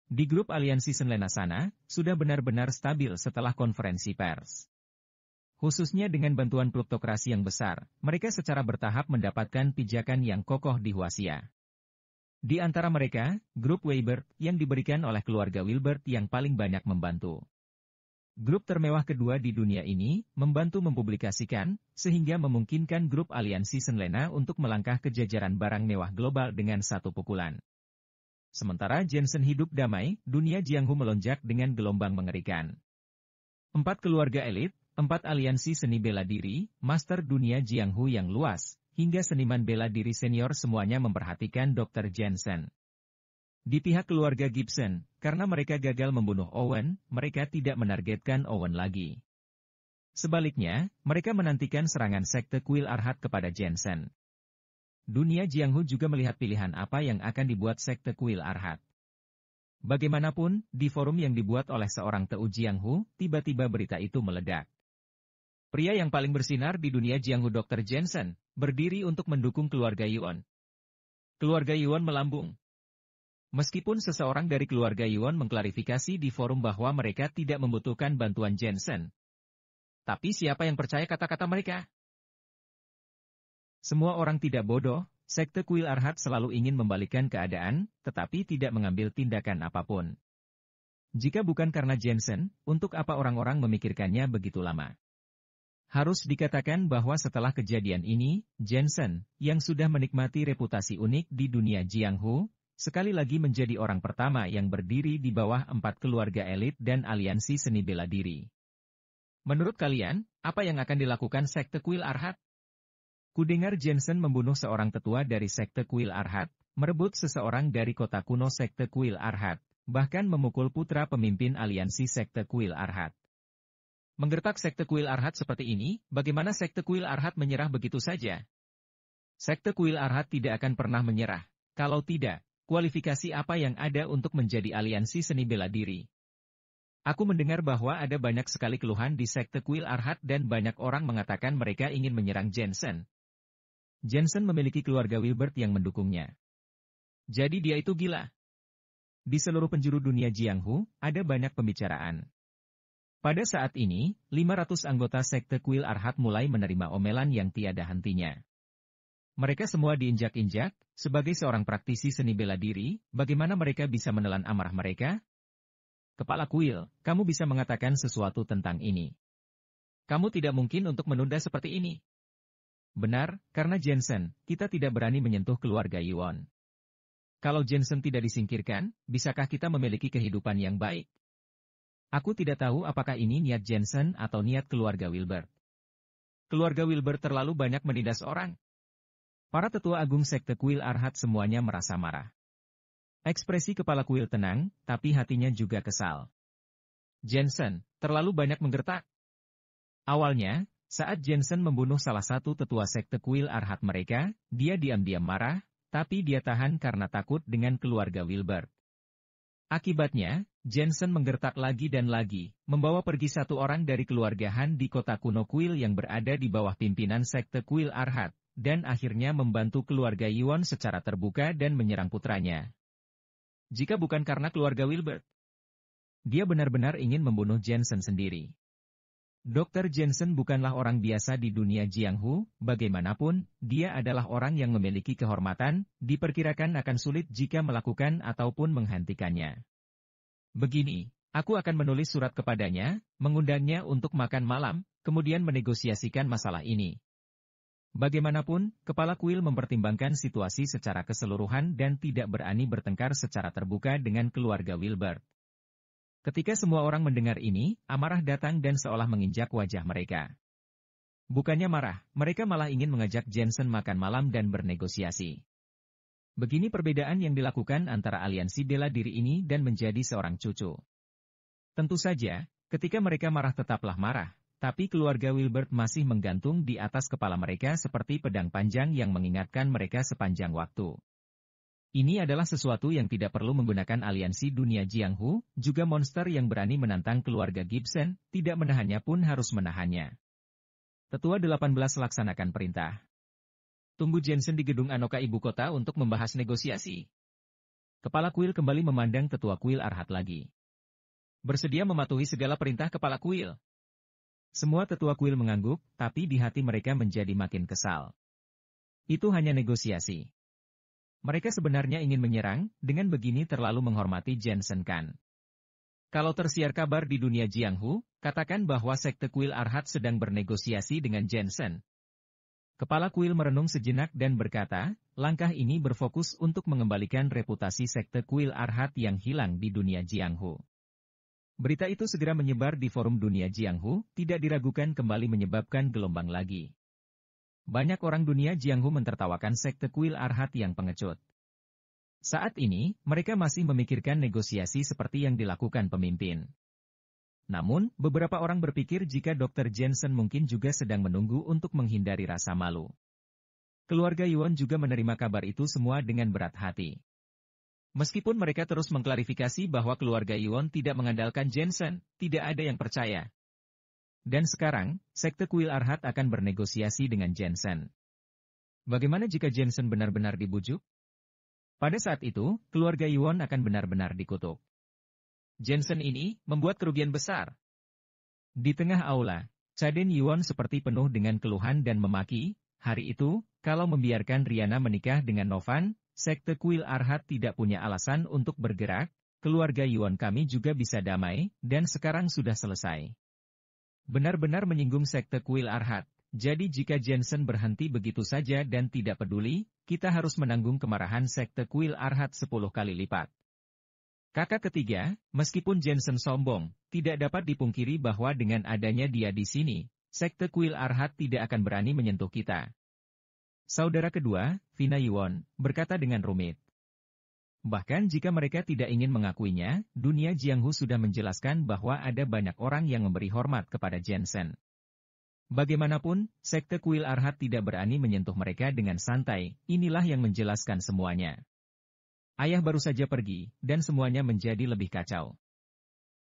Speaker 1: Di grup aliansi Senlena sana, sudah benar-benar stabil setelah konferensi pers. Khususnya dengan bantuan plutokrasi yang besar, mereka secara bertahap mendapatkan pijakan yang kokoh di Huasia. Di antara mereka, grup Weber yang diberikan oleh keluarga Wilbert yang paling banyak membantu. Grup termewah kedua di dunia ini membantu mempublikasikan, sehingga memungkinkan grup aliansi Senlena untuk melangkah ke jajaran barang mewah global dengan satu pukulan. Sementara Jensen hidup damai, dunia Jianghu melonjak dengan gelombang mengerikan. Empat keluarga elit, empat aliansi seni bela diri, master dunia Jianghu yang luas, hingga seniman bela diri senior semuanya memperhatikan Dr. Jensen. Di pihak keluarga Gibson, karena mereka gagal membunuh Owen, mereka tidak menargetkan Owen lagi. Sebaliknya, mereka menantikan serangan sekte Kuil Arhat kepada Jensen. Dunia Jianghu juga melihat pilihan apa yang akan dibuat sekte Kuil Arhat. Bagaimanapun, di forum yang dibuat oleh seorang Teu Jianghu, tiba-tiba berita itu meledak. Pria yang paling bersinar di dunia Jianghu Dr. Jensen, berdiri untuk mendukung keluarga Yuan. Keluarga Yuan melambung. Meskipun seseorang dari keluarga Yuan mengklarifikasi di forum bahwa mereka tidak membutuhkan bantuan Jensen. Tapi siapa yang percaya kata-kata mereka? Semua orang tidak bodoh, sekte Kuil Arhat selalu ingin membalikkan keadaan, tetapi tidak mengambil tindakan apapun. Jika bukan karena Jensen, untuk apa orang-orang memikirkannya begitu lama? Harus dikatakan bahwa setelah kejadian ini, Jensen, yang sudah menikmati reputasi unik di dunia Jianghu, sekali lagi menjadi orang pertama yang berdiri di bawah empat keluarga elit dan aliansi seni bela diri. Menurut kalian, apa yang akan dilakukan Sekte Kuil Arhat? Kudengar Jensen membunuh seorang tetua dari Sekte Kuil Arhat, merebut seseorang dari kota kuno Sekte Kuil Arhat, bahkan memukul putra pemimpin aliansi Sekte Kuil Arhat. Menggertak sekte kuil Arhat seperti ini, bagaimana sekte kuil Arhat menyerah begitu saja? Sekte kuil Arhat tidak akan pernah menyerah. Kalau tidak, kualifikasi apa yang ada untuk menjadi aliansi seni bela diri? Aku mendengar bahwa ada banyak sekali keluhan di sekte kuil Arhat dan banyak orang mengatakan mereka ingin menyerang Jensen. Jensen memiliki keluarga Wilbert yang mendukungnya. Jadi dia itu gila. Di seluruh penjuru dunia Jianghu, ada banyak pembicaraan. Pada saat ini, 500 anggota sekte kuil Arhat mulai menerima omelan yang tiada hentinya. Mereka semua diinjak-injak, sebagai seorang praktisi seni bela diri, bagaimana mereka bisa menelan amarah mereka? Kepala kuil, kamu bisa mengatakan sesuatu tentang ini. Kamu tidak mungkin untuk menunda seperti ini. Benar, karena Jensen, kita tidak berani menyentuh keluarga Yuan. Kalau Jensen tidak disingkirkan, bisakah kita memiliki kehidupan yang baik? Aku tidak tahu apakah ini niat Jensen atau niat keluarga Wilbur. Keluarga Wilbur terlalu banyak menindas orang. Para tetua agung sekte kuil Arhat semuanya merasa marah. Ekspresi kepala kuil tenang, tapi hatinya juga kesal. Jensen, terlalu banyak menggertak. Awalnya, saat Jensen membunuh salah satu tetua sekte kuil Arhat mereka, dia diam-diam marah, tapi dia tahan karena takut dengan keluarga Wilbert. Akibatnya, Jensen menggertak lagi dan lagi, membawa pergi satu orang dari keluarga Han di kota kuno Kuil yang berada di bawah pimpinan sekte Kuil Arhat, dan akhirnya membantu keluarga Yuan secara terbuka dan menyerang putranya. Jika bukan karena keluarga Wilbert, dia benar-benar ingin membunuh Jensen sendiri. Dr. Jensen bukanlah orang biasa di dunia Jianghu, bagaimanapun, dia adalah orang yang memiliki kehormatan, diperkirakan akan sulit jika melakukan ataupun menghentikannya. Begini, aku akan menulis surat kepadanya, mengundangnya untuk makan malam, kemudian menegosiasikan masalah ini. Bagaimanapun, Kepala Kuil mempertimbangkan situasi secara keseluruhan dan tidak berani bertengkar secara terbuka dengan keluarga Wilbert. Ketika semua orang mendengar ini, amarah datang dan seolah menginjak wajah mereka. Bukannya marah, mereka malah ingin mengajak Jensen makan malam dan bernegosiasi. Begini perbedaan yang dilakukan antara aliansi bela diri ini dan menjadi seorang cucu. Tentu saja, ketika mereka marah tetaplah marah, tapi keluarga Wilbert masih menggantung di atas kepala mereka seperti pedang panjang yang mengingatkan mereka sepanjang waktu. Ini adalah sesuatu yang tidak perlu menggunakan aliansi dunia Jianghu, juga monster yang berani menantang keluarga Gibson, tidak menahannya pun harus menahannya. Tetua 18 laksanakan perintah. Tunggu Jensen di gedung Anoka Ibu Kota untuk membahas negosiasi. Kepala kuil kembali memandang tetua kuil Arhat lagi. Bersedia mematuhi segala perintah kepala kuil. Semua tetua kuil mengangguk, tapi di hati mereka menjadi makin kesal. Itu hanya negosiasi. Mereka sebenarnya ingin menyerang, dengan begini terlalu menghormati Jensen Kan. Kalau tersiar kabar di dunia Jianghu, katakan bahwa sekte kuil Arhat sedang bernegosiasi dengan Jensen. Kepala kuil merenung sejenak dan berkata, langkah ini berfokus untuk mengembalikan reputasi sekte kuil Arhat yang hilang di dunia Jianghu. Berita itu segera menyebar di forum dunia Jianghu, tidak diragukan kembali menyebabkan gelombang lagi. Banyak orang dunia Jianghu mentertawakan sekte kuil Arhat yang pengecut. Saat ini, mereka masih memikirkan negosiasi seperti yang dilakukan pemimpin. Namun, beberapa orang berpikir jika Dr. Jensen mungkin juga sedang menunggu untuk menghindari rasa malu. Keluarga Yuan juga menerima kabar itu semua dengan berat hati. Meskipun mereka terus mengklarifikasi bahwa keluarga Yuan tidak mengandalkan Jensen, tidak ada yang percaya, dan sekarang, Sekte Kuil Arhat akan bernegosiasi dengan Jensen. Bagaimana jika Jensen benar-benar dibujuk? Pada saat itu, keluarga Yuan akan benar-benar dikutuk. Jensen ini membuat kerugian besar. Di tengah aula, Caden Yuan seperti penuh dengan keluhan dan memaki, hari itu, kalau membiarkan Riana menikah dengan Novan, Sekte Kuil Arhat tidak punya alasan untuk bergerak, keluarga Yuan kami juga bisa damai, dan sekarang sudah selesai. Benar-benar menyinggung sekte kuil Arhat. Jadi jika Jensen berhenti begitu saja dan tidak peduli, kita harus menanggung kemarahan sekte kuil Arhat 10 kali lipat. Kakak ketiga, meskipun Jensen sombong, tidak dapat dipungkiri bahwa dengan adanya dia di sini, sekte kuil Arhat tidak akan berani menyentuh kita. Saudara kedua, Vina Yuan, berkata dengan rumit. Bahkan jika mereka tidak ingin mengakuinya, dunia Jianghu sudah menjelaskan bahwa ada banyak orang yang memberi hormat kepada Jensen. Bagaimanapun, sekte kuil Arhat tidak berani menyentuh mereka dengan santai, inilah yang menjelaskan semuanya. Ayah baru saja pergi, dan semuanya menjadi lebih kacau.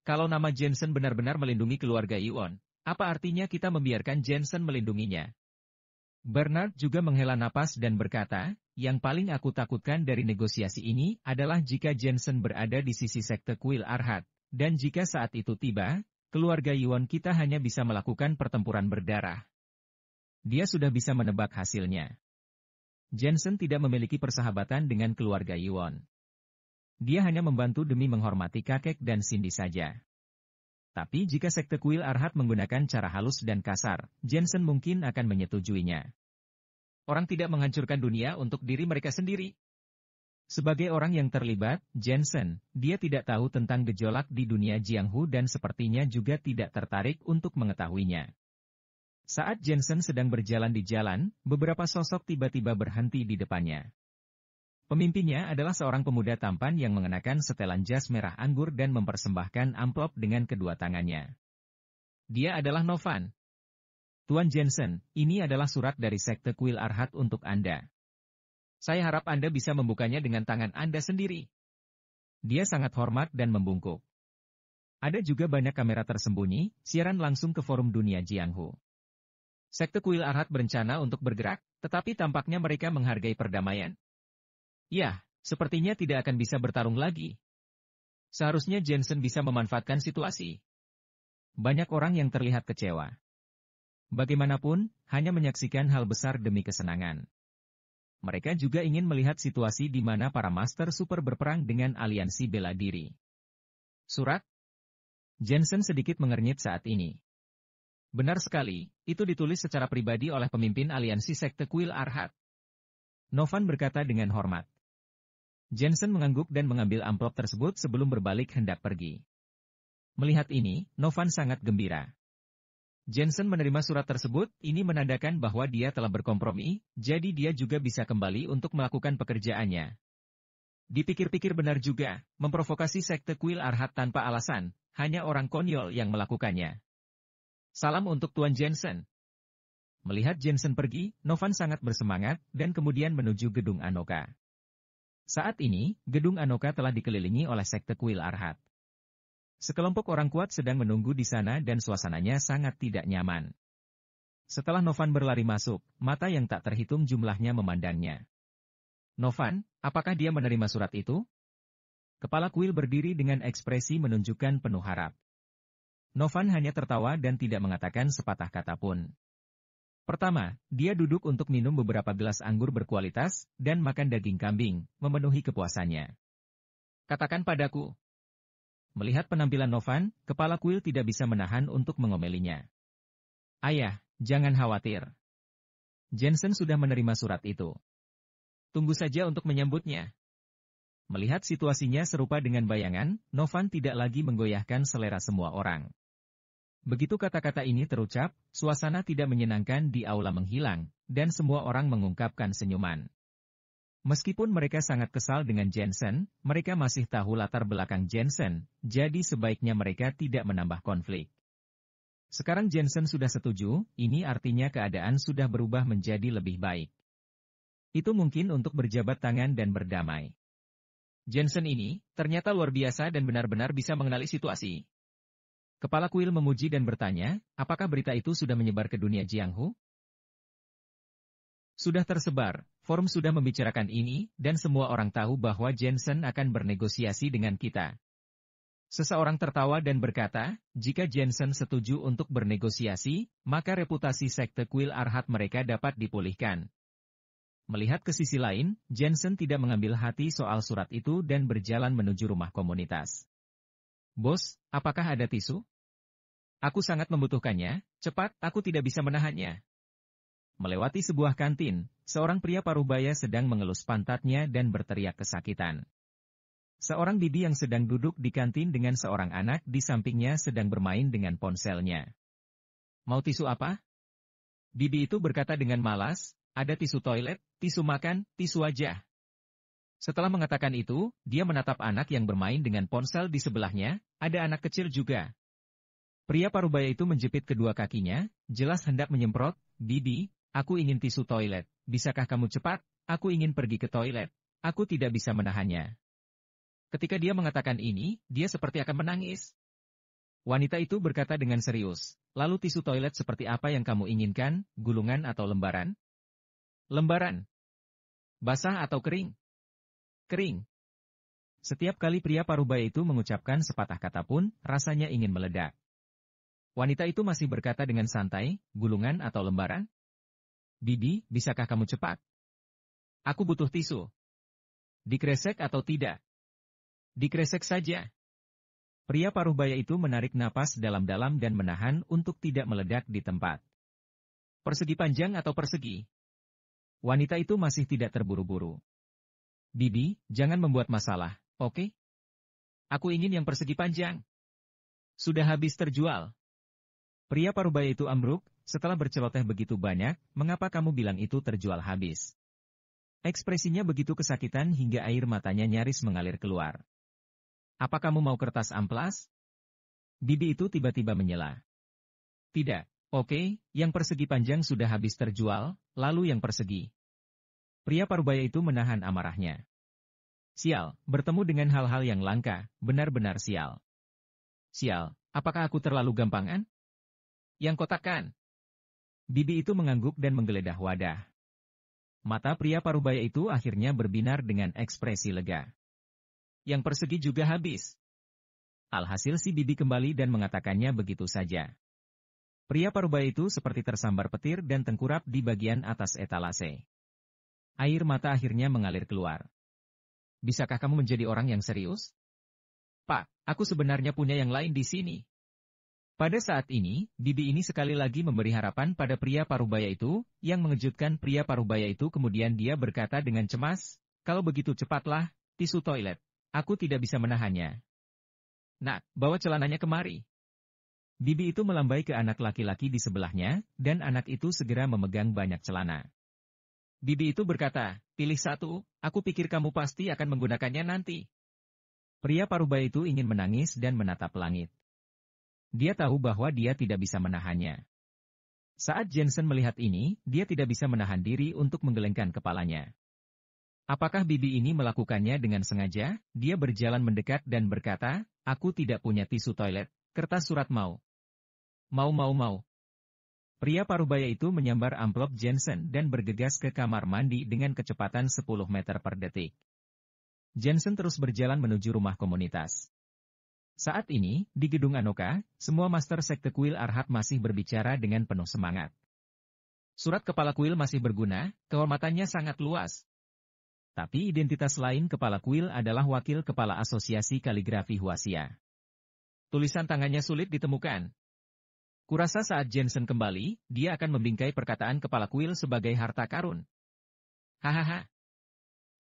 Speaker 1: Kalau nama Jensen benar-benar melindungi keluarga Iwon, apa artinya kita membiarkan Jensen melindunginya? Bernard juga menghela napas dan berkata, yang paling aku takutkan dari negosiasi ini adalah jika Jensen berada di sisi sekte kuil Arhat, dan jika saat itu tiba, keluarga Yuan kita hanya bisa melakukan pertempuran berdarah. Dia sudah bisa menebak hasilnya. Jensen tidak memiliki persahabatan dengan keluarga Yuan. Dia hanya membantu demi menghormati kakek dan Cindy saja. Tapi jika sekte kuil Arhat menggunakan cara halus dan kasar, Jensen mungkin akan menyetujuinya orang tidak menghancurkan dunia untuk diri mereka sendiri. Sebagai orang yang terlibat, Jensen, dia tidak tahu tentang gejolak di dunia Jianghu dan sepertinya juga tidak tertarik untuk mengetahuinya. Saat Jensen sedang berjalan di jalan, beberapa sosok tiba-tiba berhenti di depannya. Pemimpinnya adalah seorang pemuda tampan yang mengenakan setelan jas merah anggur dan mempersembahkan amplop dengan kedua tangannya. Dia adalah Novan, Tuan Jensen, ini adalah surat dari Sekte Kuil Arhat untuk Anda. Saya harap Anda bisa membukanya dengan tangan Anda sendiri. Dia sangat hormat dan membungkuk. Ada juga banyak kamera tersembunyi, siaran langsung ke forum dunia Jianghu. Sekte Kuil Arhat berencana untuk bergerak, tetapi tampaknya mereka menghargai perdamaian. Yah, sepertinya tidak akan bisa bertarung lagi. Seharusnya Jensen bisa memanfaatkan situasi. Banyak orang yang terlihat kecewa. Bagaimanapun, hanya menyaksikan hal besar demi kesenangan. Mereka juga ingin melihat situasi di mana para master super berperang dengan aliansi bela diri. Surat? Jensen sedikit mengernyit saat ini. Benar sekali, itu ditulis secara pribadi oleh pemimpin aliansi sekte Kuil Arhat. Novan berkata dengan hormat. Jensen mengangguk dan mengambil amplop tersebut sebelum berbalik hendak pergi. Melihat ini, Novan sangat gembira. Jensen menerima surat tersebut, ini menandakan bahwa dia telah berkompromi, jadi dia juga bisa kembali untuk melakukan pekerjaannya. Dipikir-pikir benar juga, memprovokasi sekte kuil Arhat tanpa alasan, hanya orang konyol yang melakukannya. Salam untuk Tuan Jensen. Melihat Jensen pergi, Novan sangat bersemangat, dan kemudian menuju gedung Anoka. Saat ini, gedung Anoka telah dikelilingi oleh sekte kuil Arhat. Sekelompok orang kuat sedang menunggu di sana dan suasananya sangat tidak nyaman. Setelah Novan berlari masuk, mata yang tak terhitung jumlahnya memandangnya. Novan, apakah dia menerima surat itu? Kepala kuil berdiri dengan ekspresi menunjukkan penuh harap. Novan hanya tertawa dan tidak mengatakan sepatah kata pun. Pertama, dia duduk untuk minum beberapa gelas anggur berkualitas, dan makan daging kambing, memenuhi kepuasannya. Katakan padaku, Melihat penampilan Novan, kepala kuil tidak bisa menahan untuk mengomelinya. Ayah, jangan khawatir. Jensen sudah menerima surat itu. Tunggu saja untuk menyambutnya. Melihat situasinya serupa dengan bayangan, Novan tidak lagi menggoyahkan selera semua orang. Begitu kata-kata ini terucap, suasana tidak menyenangkan di aula menghilang, dan semua orang mengungkapkan senyuman. Meskipun mereka sangat kesal dengan Jensen, mereka masih tahu latar belakang Jensen, jadi sebaiknya mereka tidak menambah konflik. Sekarang Jensen sudah setuju, ini artinya keadaan sudah berubah menjadi lebih baik. Itu mungkin untuk berjabat tangan dan berdamai. Jensen ini, ternyata luar biasa dan benar-benar bisa mengenali situasi. Kepala kuil memuji dan bertanya, apakah berita itu sudah menyebar ke dunia Jianghu? Sudah tersebar, Forum sudah membicarakan ini, dan semua orang tahu bahwa Jensen akan bernegosiasi dengan kita. Seseorang tertawa dan berkata, jika Jensen setuju untuk bernegosiasi, maka reputasi sekte kuil Arhat mereka dapat dipulihkan. Melihat ke sisi lain, Jensen tidak mengambil hati soal surat itu dan berjalan menuju rumah komunitas. Bos, apakah ada tisu? Aku sangat membutuhkannya, cepat, aku tidak bisa menahannya. Melewati sebuah kantin, seorang pria paruh baya sedang mengelus pantatnya dan berteriak kesakitan. Seorang bibi yang sedang duduk di kantin dengan seorang anak di sampingnya sedang bermain dengan ponselnya. Mau tisu apa? Bibi itu berkata dengan malas, ada tisu toilet, tisu makan, tisu wajah. Setelah mengatakan itu, dia menatap anak yang bermain dengan ponsel di sebelahnya, ada anak kecil juga. Pria parubaya itu menjepit kedua kakinya, jelas hendak menyemprot, Bibi, Aku ingin tisu toilet. Bisakah kamu cepat? Aku ingin pergi ke toilet. Aku tidak bisa menahannya. Ketika dia mengatakan ini, dia seperti akan menangis. Wanita itu berkata dengan serius, lalu tisu toilet seperti apa yang kamu inginkan, gulungan atau lembaran? Lembaran. Basah atau kering? Kering. Setiap kali pria parubaya itu mengucapkan sepatah kata pun, rasanya ingin meledak. Wanita itu masih berkata dengan santai, gulungan atau lembaran? Bibi, bisakah kamu cepat? Aku butuh tisu. Dikresek atau tidak? Dikresek saja. Pria paruh baya itu menarik napas dalam-dalam dan menahan untuk tidak meledak di tempat. Persegi panjang atau persegi? Wanita itu masih tidak terburu-buru. Bibi, jangan membuat masalah, oke? Okay? Aku ingin yang persegi panjang. Sudah habis terjual. Pria paruh baya itu ambruk, setelah berceloteh begitu banyak, mengapa kamu bilang itu terjual habis? Ekspresinya begitu kesakitan hingga air matanya nyaris mengalir keluar. Apa kamu mau kertas amplas? Bibi itu tiba-tiba menyela. Tidak, oke, yang persegi panjang sudah habis terjual, lalu yang persegi. Pria parubaya itu menahan amarahnya. Sial, bertemu dengan hal-hal yang langka, benar-benar sial. Sial, apakah aku terlalu gampangan? Yang kotakan, Bibi itu mengangguk dan menggeledah wadah. Mata pria parubaya itu akhirnya berbinar dengan ekspresi lega. Yang persegi juga habis. Alhasil si bibi kembali dan mengatakannya begitu saja. Pria parubaya itu seperti tersambar petir dan tengkurap di bagian atas etalase. Air mata akhirnya mengalir keluar. Bisakah kamu menjadi orang yang serius? Pak, aku sebenarnya punya yang lain di sini. Pada saat ini, bibi ini sekali lagi memberi harapan pada pria parubaya itu, yang mengejutkan pria parubaya itu kemudian dia berkata dengan cemas, kalau begitu cepatlah, tisu toilet. Aku tidak bisa menahannya. Nak, bawa celananya kemari. Bibi itu melambai ke anak laki-laki di sebelahnya, dan anak itu segera memegang banyak celana. Bibi itu berkata, pilih satu, aku pikir kamu pasti akan menggunakannya nanti. Pria parubaya itu ingin menangis dan menatap langit. Dia tahu bahwa dia tidak bisa menahannya. Saat Jensen melihat ini, dia tidak bisa menahan diri untuk menggelengkan kepalanya. Apakah bibi ini melakukannya dengan sengaja? Dia berjalan mendekat dan berkata, aku tidak punya tisu toilet, kertas surat mau. Mau mau mau. Pria parubaya itu menyambar amplop Jensen dan bergegas ke kamar mandi dengan kecepatan 10 meter per detik. Jensen terus berjalan menuju rumah komunitas. Saat ini, di gedung Anoka, semua master sekte kuil Arhat masih berbicara dengan penuh semangat. Surat kepala kuil masih berguna, kehormatannya sangat luas. Tapi identitas lain kepala kuil adalah wakil kepala asosiasi kaligrafi Huasia. Tulisan tangannya sulit ditemukan. Kurasa saat Jensen kembali, dia akan membingkai perkataan kepala kuil sebagai harta karun. Hahaha.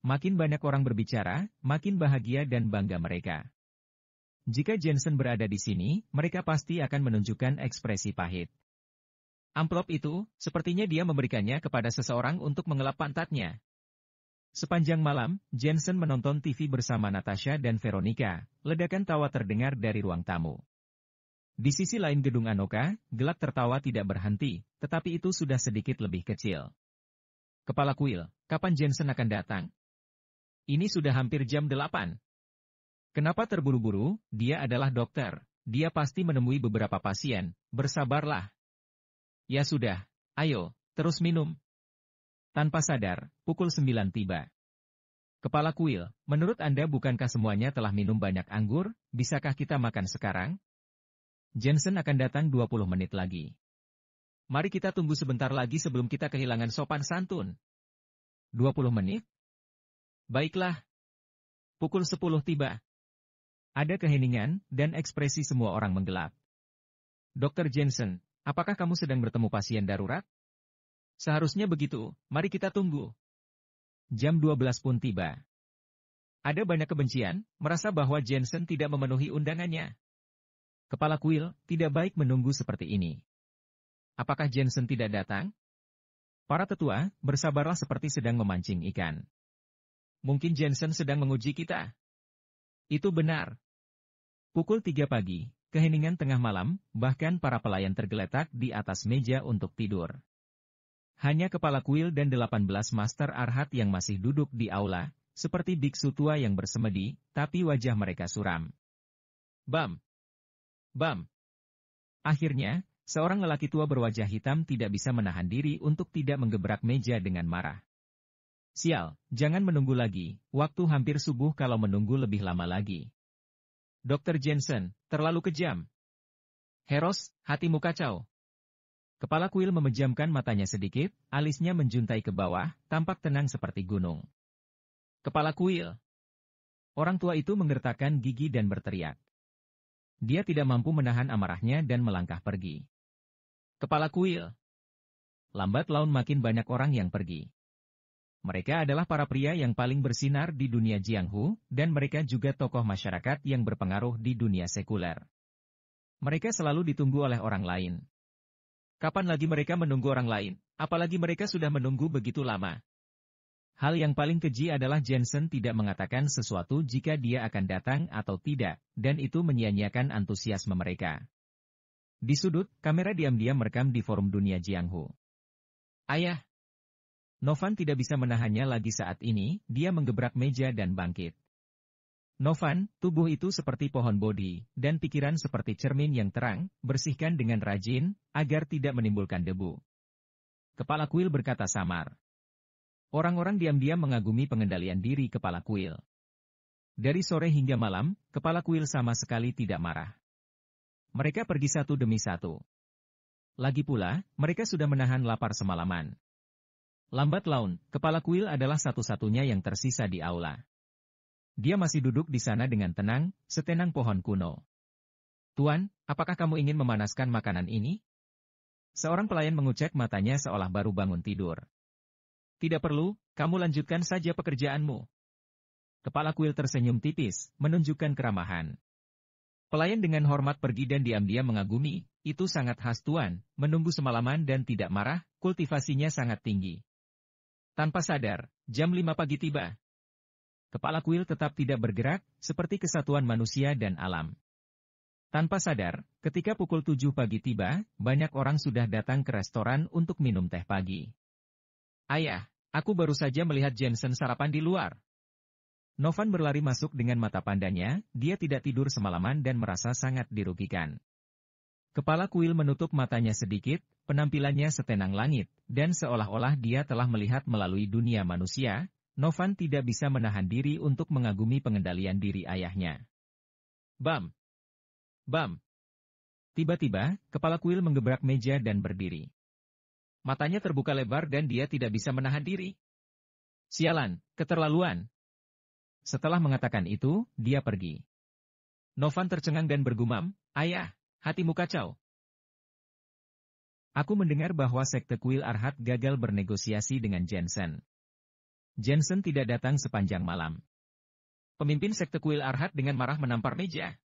Speaker 1: Makin banyak orang berbicara, makin bahagia dan bangga mereka. Jika Jensen berada di sini, mereka pasti akan menunjukkan ekspresi pahit. Amplop itu, sepertinya dia memberikannya kepada seseorang untuk mengelap pantatnya. Sepanjang malam, Jensen menonton TV bersama Natasha dan Veronica. Ledakan tawa terdengar dari ruang tamu. Di sisi lain gedung Anoka, gelak tertawa tidak berhenti, tetapi itu sudah sedikit lebih kecil. Kepala kuil, kapan Jensen akan datang? Ini sudah hampir jam 8. Kenapa terburu-buru? Dia adalah dokter. Dia pasti menemui beberapa pasien. Bersabarlah. Ya sudah, ayo, terus minum. Tanpa sadar, pukul 9 tiba. Kepala kuil, menurut Anda bukankah semuanya telah minum banyak anggur? Bisakah kita makan sekarang? Jensen akan datang 20 menit lagi. Mari kita tunggu sebentar lagi sebelum kita kehilangan sopan santun. 20 menit? Baiklah. Pukul 10 tiba. Ada keheningan, dan ekspresi semua orang menggelap. Dr. Jensen, apakah kamu sedang bertemu pasien darurat? Seharusnya begitu, mari kita tunggu. Jam 12 pun tiba. Ada banyak kebencian, merasa bahwa Jensen tidak memenuhi undangannya. Kepala kuil, tidak baik menunggu seperti ini. Apakah Jensen tidak datang? Para tetua, bersabarlah seperti sedang memancing ikan. Mungkin Jensen sedang menguji kita. Itu benar. Pukul 3 pagi, keheningan tengah malam, bahkan para pelayan tergeletak di atas meja untuk tidur. Hanya kepala kuil dan 18 master arhat yang masih duduk di aula, seperti biksu tua yang bersemedi, tapi wajah mereka suram. Bam! Bam! Akhirnya, seorang lelaki tua berwajah hitam tidak bisa menahan diri untuk tidak menggebrak meja dengan marah. Sial, jangan menunggu lagi, waktu hampir subuh kalau menunggu lebih lama lagi. Dr. Jensen, terlalu kejam. Heros, hatimu kacau. Kepala kuil memejamkan matanya sedikit, alisnya menjuntai ke bawah, tampak tenang seperti gunung. Kepala kuil. Orang tua itu mengertakkan gigi dan berteriak. Dia tidak mampu menahan amarahnya dan melangkah pergi. Kepala kuil. Lambat laun makin banyak orang yang pergi. Mereka adalah para pria yang paling bersinar di dunia Jianghu, dan mereka juga tokoh masyarakat yang berpengaruh di dunia sekuler. Mereka selalu ditunggu oleh orang lain. Kapan lagi mereka menunggu orang lain, apalagi mereka sudah menunggu begitu lama. Hal yang paling keji adalah Jensen tidak mengatakan sesuatu jika dia akan datang atau tidak, dan itu menyia-nyiakan antusiasme mereka. Di sudut, kamera diam-diam merekam di forum dunia Jianghu. Ayah, Novan tidak bisa menahannya lagi saat ini, dia menggebrak meja dan bangkit. Novan, tubuh itu seperti pohon bodi, dan pikiran seperti cermin yang terang, bersihkan dengan rajin, agar tidak menimbulkan debu. Kepala kuil berkata samar. Orang-orang diam-diam mengagumi pengendalian diri kepala kuil. Dari sore hingga malam, kepala kuil sama sekali tidak marah. Mereka pergi satu demi satu. Lagi pula, mereka sudah menahan lapar semalaman. Lambat laun, kepala kuil adalah satu-satunya yang tersisa di aula. Dia masih duduk di sana dengan tenang, setenang pohon kuno. Tuan, apakah kamu ingin memanaskan makanan ini? Seorang pelayan mengucek matanya seolah baru bangun tidur. Tidak perlu, kamu lanjutkan saja pekerjaanmu. Kepala kuil tersenyum tipis, menunjukkan keramahan. Pelayan dengan hormat pergi dan diam-diam mengagumi, itu sangat khas Tuan, menunggu semalaman dan tidak marah, kultivasinya sangat tinggi. Tanpa sadar, jam 5 pagi tiba. Kepala kuil tetap tidak bergerak, seperti kesatuan manusia dan alam. Tanpa sadar, ketika pukul 7 pagi tiba, banyak orang sudah datang ke restoran untuk minum teh pagi. Ayah, aku baru saja melihat Jensen sarapan di luar. Novan berlari masuk dengan mata pandanya, dia tidak tidur semalaman dan merasa sangat dirugikan. Kepala kuil menutup matanya sedikit, penampilannya setenang langit, dan seolah-olah dia telah melihat melalui dunia manusia, Novan tidak bisa menahan diri untuk mengagumi pengendalian diri ayahnya. Bam! Bam! Tiba-tiba, kepala kuil menggebrak meja dan berdiri. Matanya terbuka lebar dan dia tidak bisa menahan diri. Sialan, keterlaluan. Setelah mengatakan itu, dia pergi. Novan tercengang dan bergumam, Ayah, hatimu kacau. Aku mendengar bahwa sekte kuil Arhat gagal bernegosiasi dengan Jensen. Jensen tidak datang sepanjang malam. Pemimpin sekte kuil Arhat dengan marah menampar meja.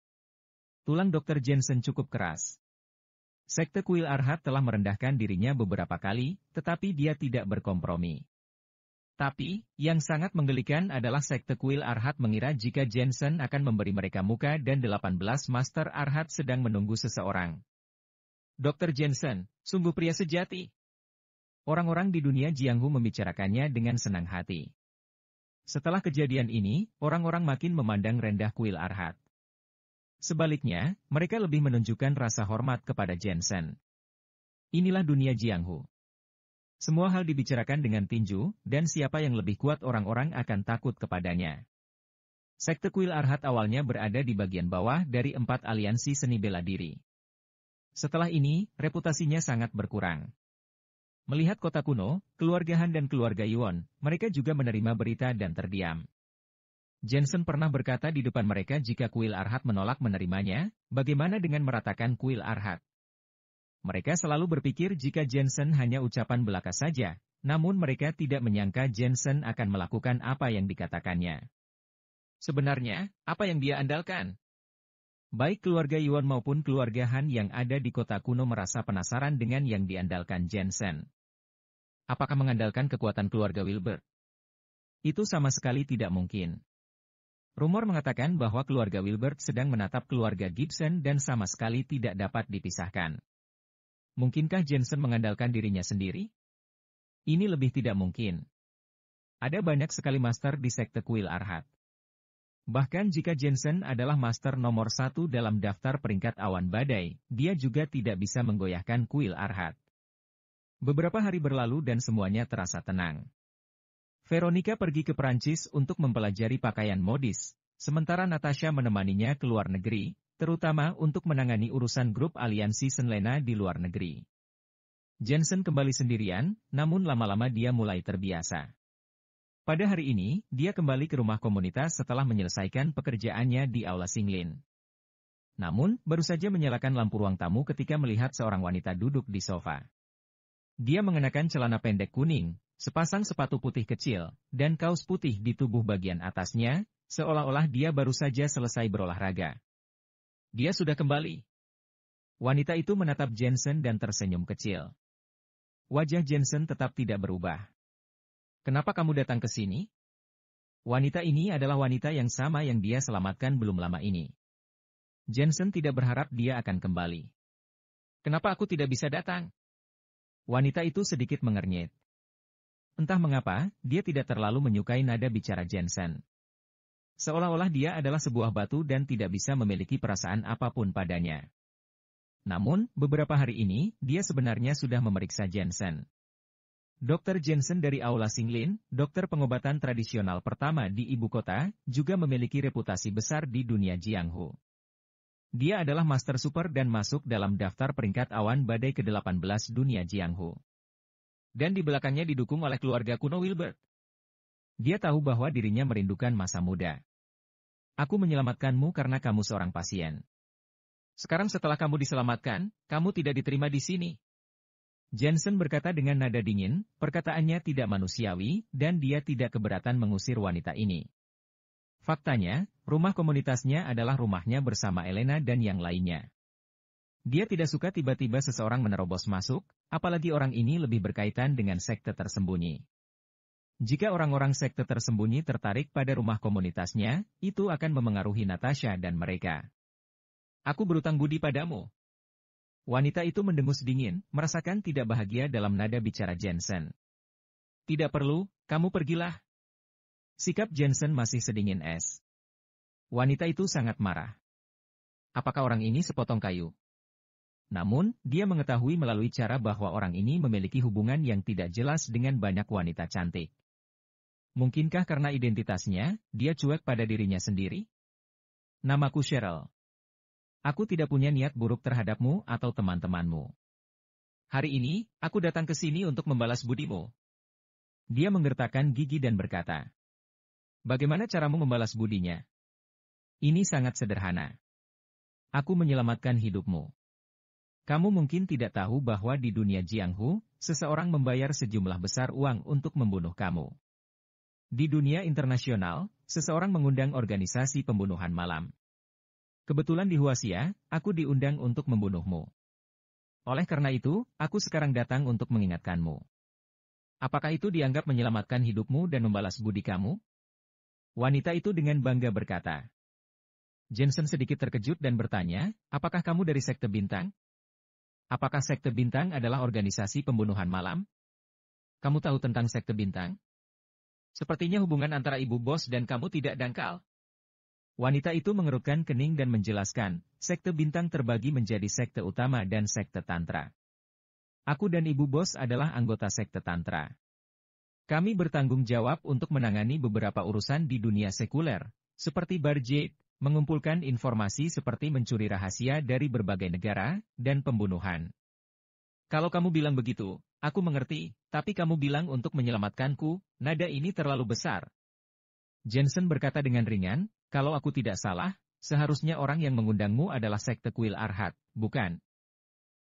Speaker 1: Tulang dokter Jensen cukup keras. Sekte kuil Arhat telah merendahkan dirinya beberapa kali, tetapi dia tidak berkompromi. Tapi, yang sangat menggelikan adalah sekte kuil Arhat mengira jika Jensen akan memberi mereka muka dan 18 Master Arhat sedang menunggu seseorang. Dr. Jensen, sungguh pria sejati. Orang-orang di dunia Jianghu membicarakannya dengan senang hati. Setelah kejadian ini, orang-orang makin memandang rendah kuil Arhat. Sebaliknya, mereka lebih menunjukkan rasa hormat kepada Jensen. Inilah dunia Jianghu. Semua hal dibicarakan dengan tinju, dan siapa yang lebih kuat orang-orang akan takut kepadanya. Sekte kuil Arhat awalnya berada di bagian bawah dari empat aliansi seni bela diri. Setelah ini, reputasinya sangat berkurang. Melihat kota kuno, keluarga Han dan keluarga Yuan, mereka juga menerima berita dan terdiam. Jensen pernah berkata di depan mereka jika kuil Arhat menolak menerimanya, bagaimana dengan meratakan kuil Arhat? Mereka selalu berpikir jika Jensen hanya ucapan belaka saja, namun mereka tidak menyangka Jensen akan melakukan apa yang dikatakannya. Sebenarnya, apa yang dia andalkan? Baik keluarga Yuan maupun keluarga Han yang ada di kota kuno merasa penasaran dengan yang diandalkan Jensen. Apakah mengandalkan kekuatan keluarga Wilbur? Itu sama sekali tidak mungkin. Rumor mengatakan bahwa keluarga Wilbert sedang menatap keluarga Gibson dan sama sekali tidak dapat dipisahkan. Mungkinkah Jensen mengandalkan dirinya sendiri? Ini lebih tidak mungkin. Ada banyak sekali master di sekte kuil Arhat. Bahkan jika Jensen adalah master nomor satu dalam daftar peringkat awan badai, dia juga tidak bisa menggoyahkan kuil Arhat. Beberapa hari berlalu dan semuanya terasa tenang. Veronica pergi ke Perancis untuk mempelajari pakaian modis, sementara Natasha menemaninya ke luar negeri, terutama untuk menangani urusan grup aliansi Senlena di luar negeri. Jensen kembali sendirian, namun lama-lama dia mulai terbiasa. Pada hari ini, dia kembali ke rumah komunitas setelah menyelesaikan pekerjaannya di Aula Singlin. Namun, baru saja menyalakan lampu ruang tamu ketika melihat seorang wanita duduk di sofa. Dia mengenakan celana pendek kuning, sepasang sepatu putih kecil, dan kaos putih di tubuh bagian atasnya, seolah-olah dia baru saja selesai berolahraga. Dia sudah kembali. Wanita itu menatap Jensen dan tersenyum kecil. Wajah Jensen tetap tidak berubah. Kenapa kamu datang ke sini? Wanita ini adalah wanita yang sama yang dia selamatkan belum lama ini. Jensen tidak berharap dia akan kembali. Kenapa aku tidak bisa datang? Wanita itu sedikit mengernyit. Entah mengapa, dia tidak terlalu menyukai nada bicara Jensen. Seolah-olah dia adalah sebuah batu dan tidak bisa memiliki perasaan apapun padanya. Namun, beberapa hari ini, dia sebenarnya sudah memeriksa Jensen. Dr. Jensen dari Aula Singlin, dokter pengobatan tradisional pertama di ibu kota, juga memiliki reputasi besar di dunia Jianghu. Dia adalah master super dan masuk dalam daftar peringkat awan badai ke-18 dunia Jianghu. Dan di belakangnya didukung oleh keluarga kuno Wilbert. Dia tahu bahwa dirinya merindukan masa muda. Aku menyelamatkanmu karena kamu seorang pasien. Sekarang setelah kamu diselamatkan, kamu tidak diterima di sini. Jensen berkata dengan nada dingin, perkataannya tidak manusiawi, dan dia tidak keberatan mengusir wanita ini. Faktanya, rumah komunitasnya adalah rumahnya bersama Elena dan yang lainnya. Dia tidak suka tiba-tiba seseorang menerobos masuk, apalagi orang ini lebih berkaitan dengan sekte tersembunyi. Jika orang-orang sekte tersembunyi tertarik pada rumah komunitasnya, itu akan memengaruhi Natasha dan mereka. Aku berutang budi padamu, Wanita itu mendengus dingin, merasakan tidak bahagia dalam nada bicara Jensen. Tidak perlu, kamu pergilah. Sikap Jensen masih sedingin es. Wanita itu sangat marah. Apakah orang ini sepotong kayu? Namun, dia mengetahui melalui cara bahwa orang ini memiliki hubungan yang tidak jelas dengan banyak wanita cantik. Mungkinkah karena identitasnya, dia cuek pada dirinya sendiri? Namaku Cheryl. Aku tidak punya niat buruk terhadapmu atau teman-temanmu. Hari ini, aku datang ke sini untuk membalas budimu. Dia menggertakkan gigi dan berkata, Bagaimana caramu membalas budinya? Ini sangat sederhana. Aku menyelamatkan hidupmu. Kamu mungkin tidak tahu bahwa di dunia Jianghu, seseorang membayar sejumlah besar uang untuk membunuh kamu. Di dunia internasional, seseorang mengundang organisasi pembunuhan malam. Kebetulan di Huasia, aku diundang untuk membunuhmu. Oleh karena itu, aku sekarang datang untuk mengingatkanmu. Apakah itu dianggap menyelamatkan hidupmu dan membalas budi kamu? Wanita itu dengan bangga berkata. Jensen sedikit terkejut dan bertanya, apakah kamu dari Sekte Bintang? Apakah Sekte Bintang adalah organisasi pembunuhan malam? Kamu tahu tentang Sekte Bintang? Sepertinya hubungan antara ibu bos dan kamu tidak dangkal. Wanita itu mengerutkan kening dan menjelaskan, sekte bintang terbagi menjadi sekte utama dan sekte tantra. Aku dan ibu bos adalah anggota sekte tantra. Kami bertanggung jawab untuk menangani beberapa urusan di dunia sekuler, seperti barje, mengumpulkan informasi seperti mencuri rahasia dari berbagai negara, dan pembunuhan. Kalau kamu bilang begitu, aku mengerti, tapi kamu bilang untuk menyelamatkanku, nada ini terlalu besar. Jensen berkata dengan ringan, kalau aku tidak salah, seharusnya orang yang mengundangmu adalah sekte kuil Arhat, bukan?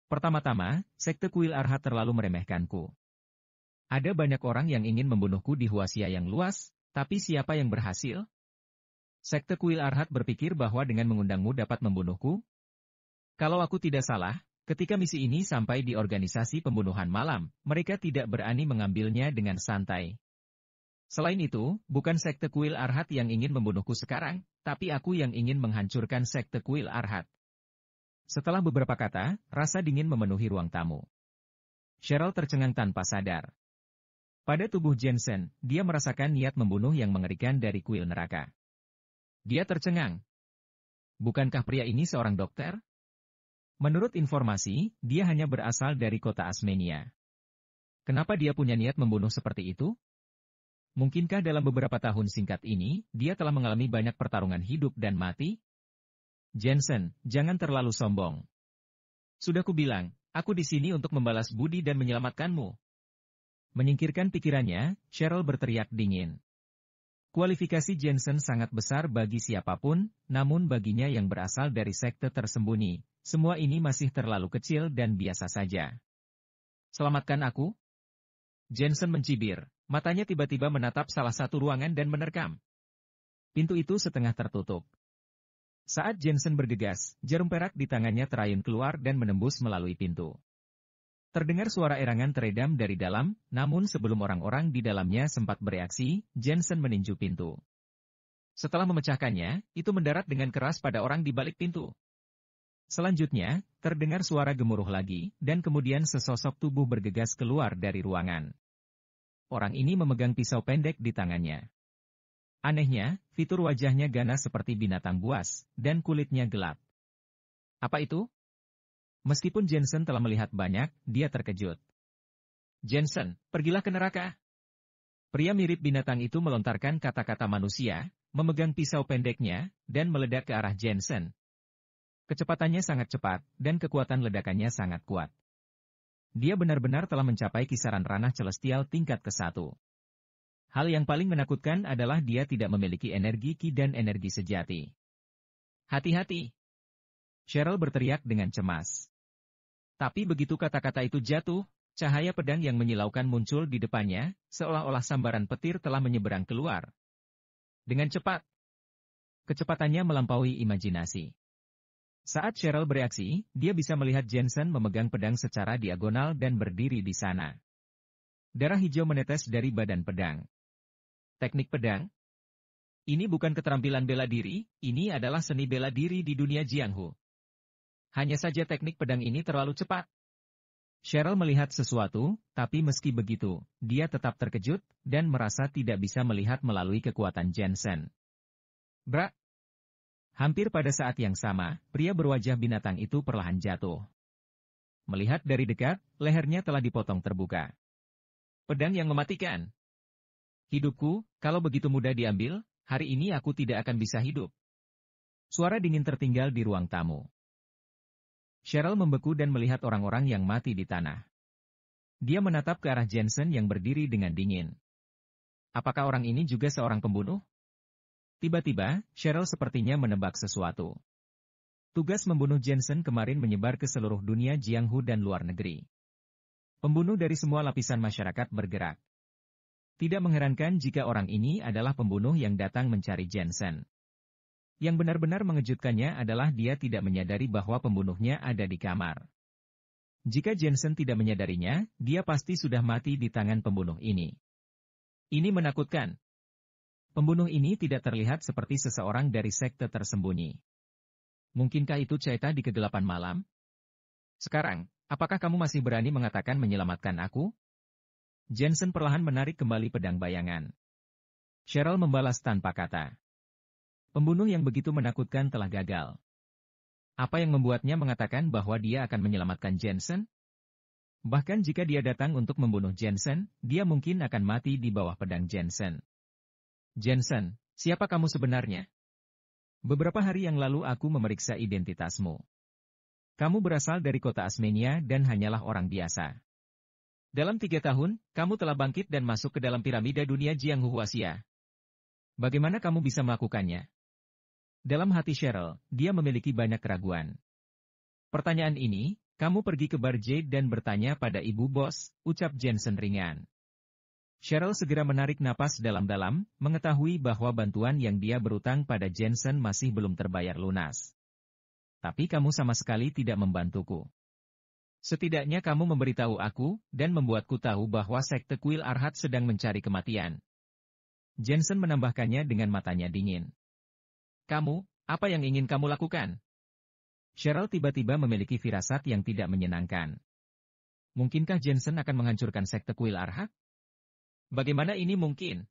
Speaker 1: Pertama-tama, sekte kuil Arhat terlalu meremehkanku. Ada banyak orang yang ingin membunuhku di Huasia yang luas, tapi siapa yang berhasil? Sekte kuil Arhat berpikir bahwa dengan mengundangmu dapat membunuhku? Kalau aku tidak salah, Ketika misi ini sampai di organisasi pembunuhan malam, mereka tidak berani mengambilnya dengan santai. Selain itu, bukan sekte kuil Arhat yang ingin membunuhku sekarang, tapi aku yang ingin menghancurkan sekte kuil Arhat. Setelah beberapa kata, rasa dingin memenuhi ruang tamu. Cheryl tercengang tanpa sadar. Pada tubuh Jensen, dia merasakan niat membunuh yang mengerikan dari kuil neraka. Dia tercengang. Bukankah pria ini seorang dokter? Menurut informasi, dia hanya berasal dari kota Asmenia. Kenapa dia punya niat membunuh seperti itu? Mungkinkah dalam beberapa tahun singkat ini, dia telah mengalami banyak pertarungan hidup dan mati? Jensen, jangan terlalu sombong. Sudah kubilang, aku di sini untuk membalas budi dan menyelamatkanmu. Menyingkirkan pikirannya, Cheryl berteriak dingin. Kualifikasi Jensen sangat besar bagi siapapun, namun baginya yang berasal dari sekte tersembunyi, semua ini masih terlalu kecil dan biasa saja. Selamatkan aku? Jensen mencibir, Matanya tiba-tiba menatap salah satu ruangan dan menerkam. Pintu itu setengah tertutup. Saat Jensen bergegas, jarum perak di tangannya terayun keluar dan menembus melalui pintu. Terdengar suara erangan teredam dari dalam, namun sebelum orang-orang di dalamnya sempat bereaksi, Jensen meninju pintu. Setelah memecahkannya, itu mendarat dengan keras pada orang di balik pintu. Selanjutnya, terdengar suara gemuruh lagi, dan kemudian sesosok tubuh bergegas keluar dari ruangan orang ini memegang pisau pendek di tangannya. Anehnya, fitur wajahnya ganas seperti binatang buas, dan kulitnya gelap. Apa itu? Meskipun Jensen telah melihat banyak, dia terkejut. Jensen, pergilah ke neraka. Pria mirip binatang itu melontarkan kata-kata manusia, memegang pisau pendeknya, dan meledak ke arah Jensen. Kecepatannya sangat cepat, dan kekuatan ledakannya sangat kuat. Dia benar-benar telah mencapai kisaran ranah celestial tingkat ke-1. Hal yang paling menakutkan adalah dia tidak memiliki energi ki dan energi sejati. Hati-hati! Cheryl berteriak dengan cemas. Tapi begitu kata-kata itu jatuh, cahaya pedang yang menyilaukan muncul di depannya, seolah-olah sambaran petir telah menyeberang keluar. Dengan cepat. Kecepatannya melampaui imajinasi. Saat Cheryl bereaksi, dia bisa melihat Jensen memegang pedang secara diagonal dan berdiri di sana. Darah hijau menetes dari badan pedang. Teknik pedang? Ini bukan keterampilan bela diri, ini adalah seni bela diri di dunia Jianghu. Hanya saja teknik pedang ini terlalu cepat. Cheryl melihat sesuatu, tapi meski begitu, dia tetap terkejut, dan merasa tidak bisa melihat melalui kekuatan Jensen. Brak. Hampir pada saat yang sama, pria berwajah binatang itu perlahan jatuh. Melihat dari dekat, lehernya telah dipotong terbuka. Pedang yang mematikan. Hidupku, kalau begitu mudah diambil, hari ini aku tidak akan bisa hidup. Suara dingin tertinggal di ruang tamu. Cheryl membeku dan melihat orang-orang yang mati di tanah. Dia menatap ke arah Jensen yang berdiri dengan dingin. Apakah orang ini juga seorang pembunuh? Tiba-tiba, Cheryl sepertinya menebak sesuatu. Tugas membunuh Jensen kemarin menyebar ke seluruh dunia Jianghu dan luar negeri. Pembunuh dari semua lapisan masyarakat bergerak. Tidak mengherankan jika orang ini adalah pembunuh yang datang mencari Jensen. Yang benar-benar mengejutkannya adalah dia tidak menyadari bahwa pembunuhnya ada di kamar. Jika Jensen tidak menyadarinya, dia pasti sudah mati di tangan pembunuh ini. Ini menakutkan, Pembunuh ini tidak terlihat seperti seseorang dari sekte tersembunyi. Mungkinkah itu cerita di kegelapan malam? Sekarang, apakah kamu masih berani mengatakan menyelamatkan aku? Jensen perlahan menarik kembali pedang bayangan. Cheryl membalas tanpa kata. Pembunuh yang begitu menakutkan telah gagal. Apa yang membuatnya mengatakan bahwa dia akan menyelamatkan Jensen? Bahkan jika dia datang untuk membunuh Jensen, dia mungkin akan mati di bawah pedang Jensen. Jensen, siapa kamu sebenarnya? Beberapa hari yang lalu aku memeriksa identitasmu. Kamu berasal dari kota Asmenia dan hanyalah orang biasa. Dalam tiga tahun, kamu telah bangkit dan masuk ke dalam piramida dunia Jiang Asia. Bagaimana kamu bisa melakukannya? Dalam hati Cheryl, dia memiliki banyak keraguan. Pertanyaan ini, kamu pergi ke Bar Jade dan bertanya pada ibu bos, ucap Jensen ringan. Cheryl segera menarik napas dalam-dalam, mengetahui bahwa bantuan yang dia berutang pada Jensen masih belum terbayar lunas. Tapi kamu sama sekali tidak membantuku. Setidaknya kamu memberitahu aku, dan membuatku tahu bahwa sekte kuil Arhat sedang mencari kematian. Jensen menambahkannya dengan matanya dingin. Kamu, apa yang ingin kamu lakukan? Cheryl tiba-tiba memiliki firasat yang tidak menyenangkan. Mungkinkah Jensen akan menghancurkan sekte kuil Arhat? Bagaimana ini mungkin?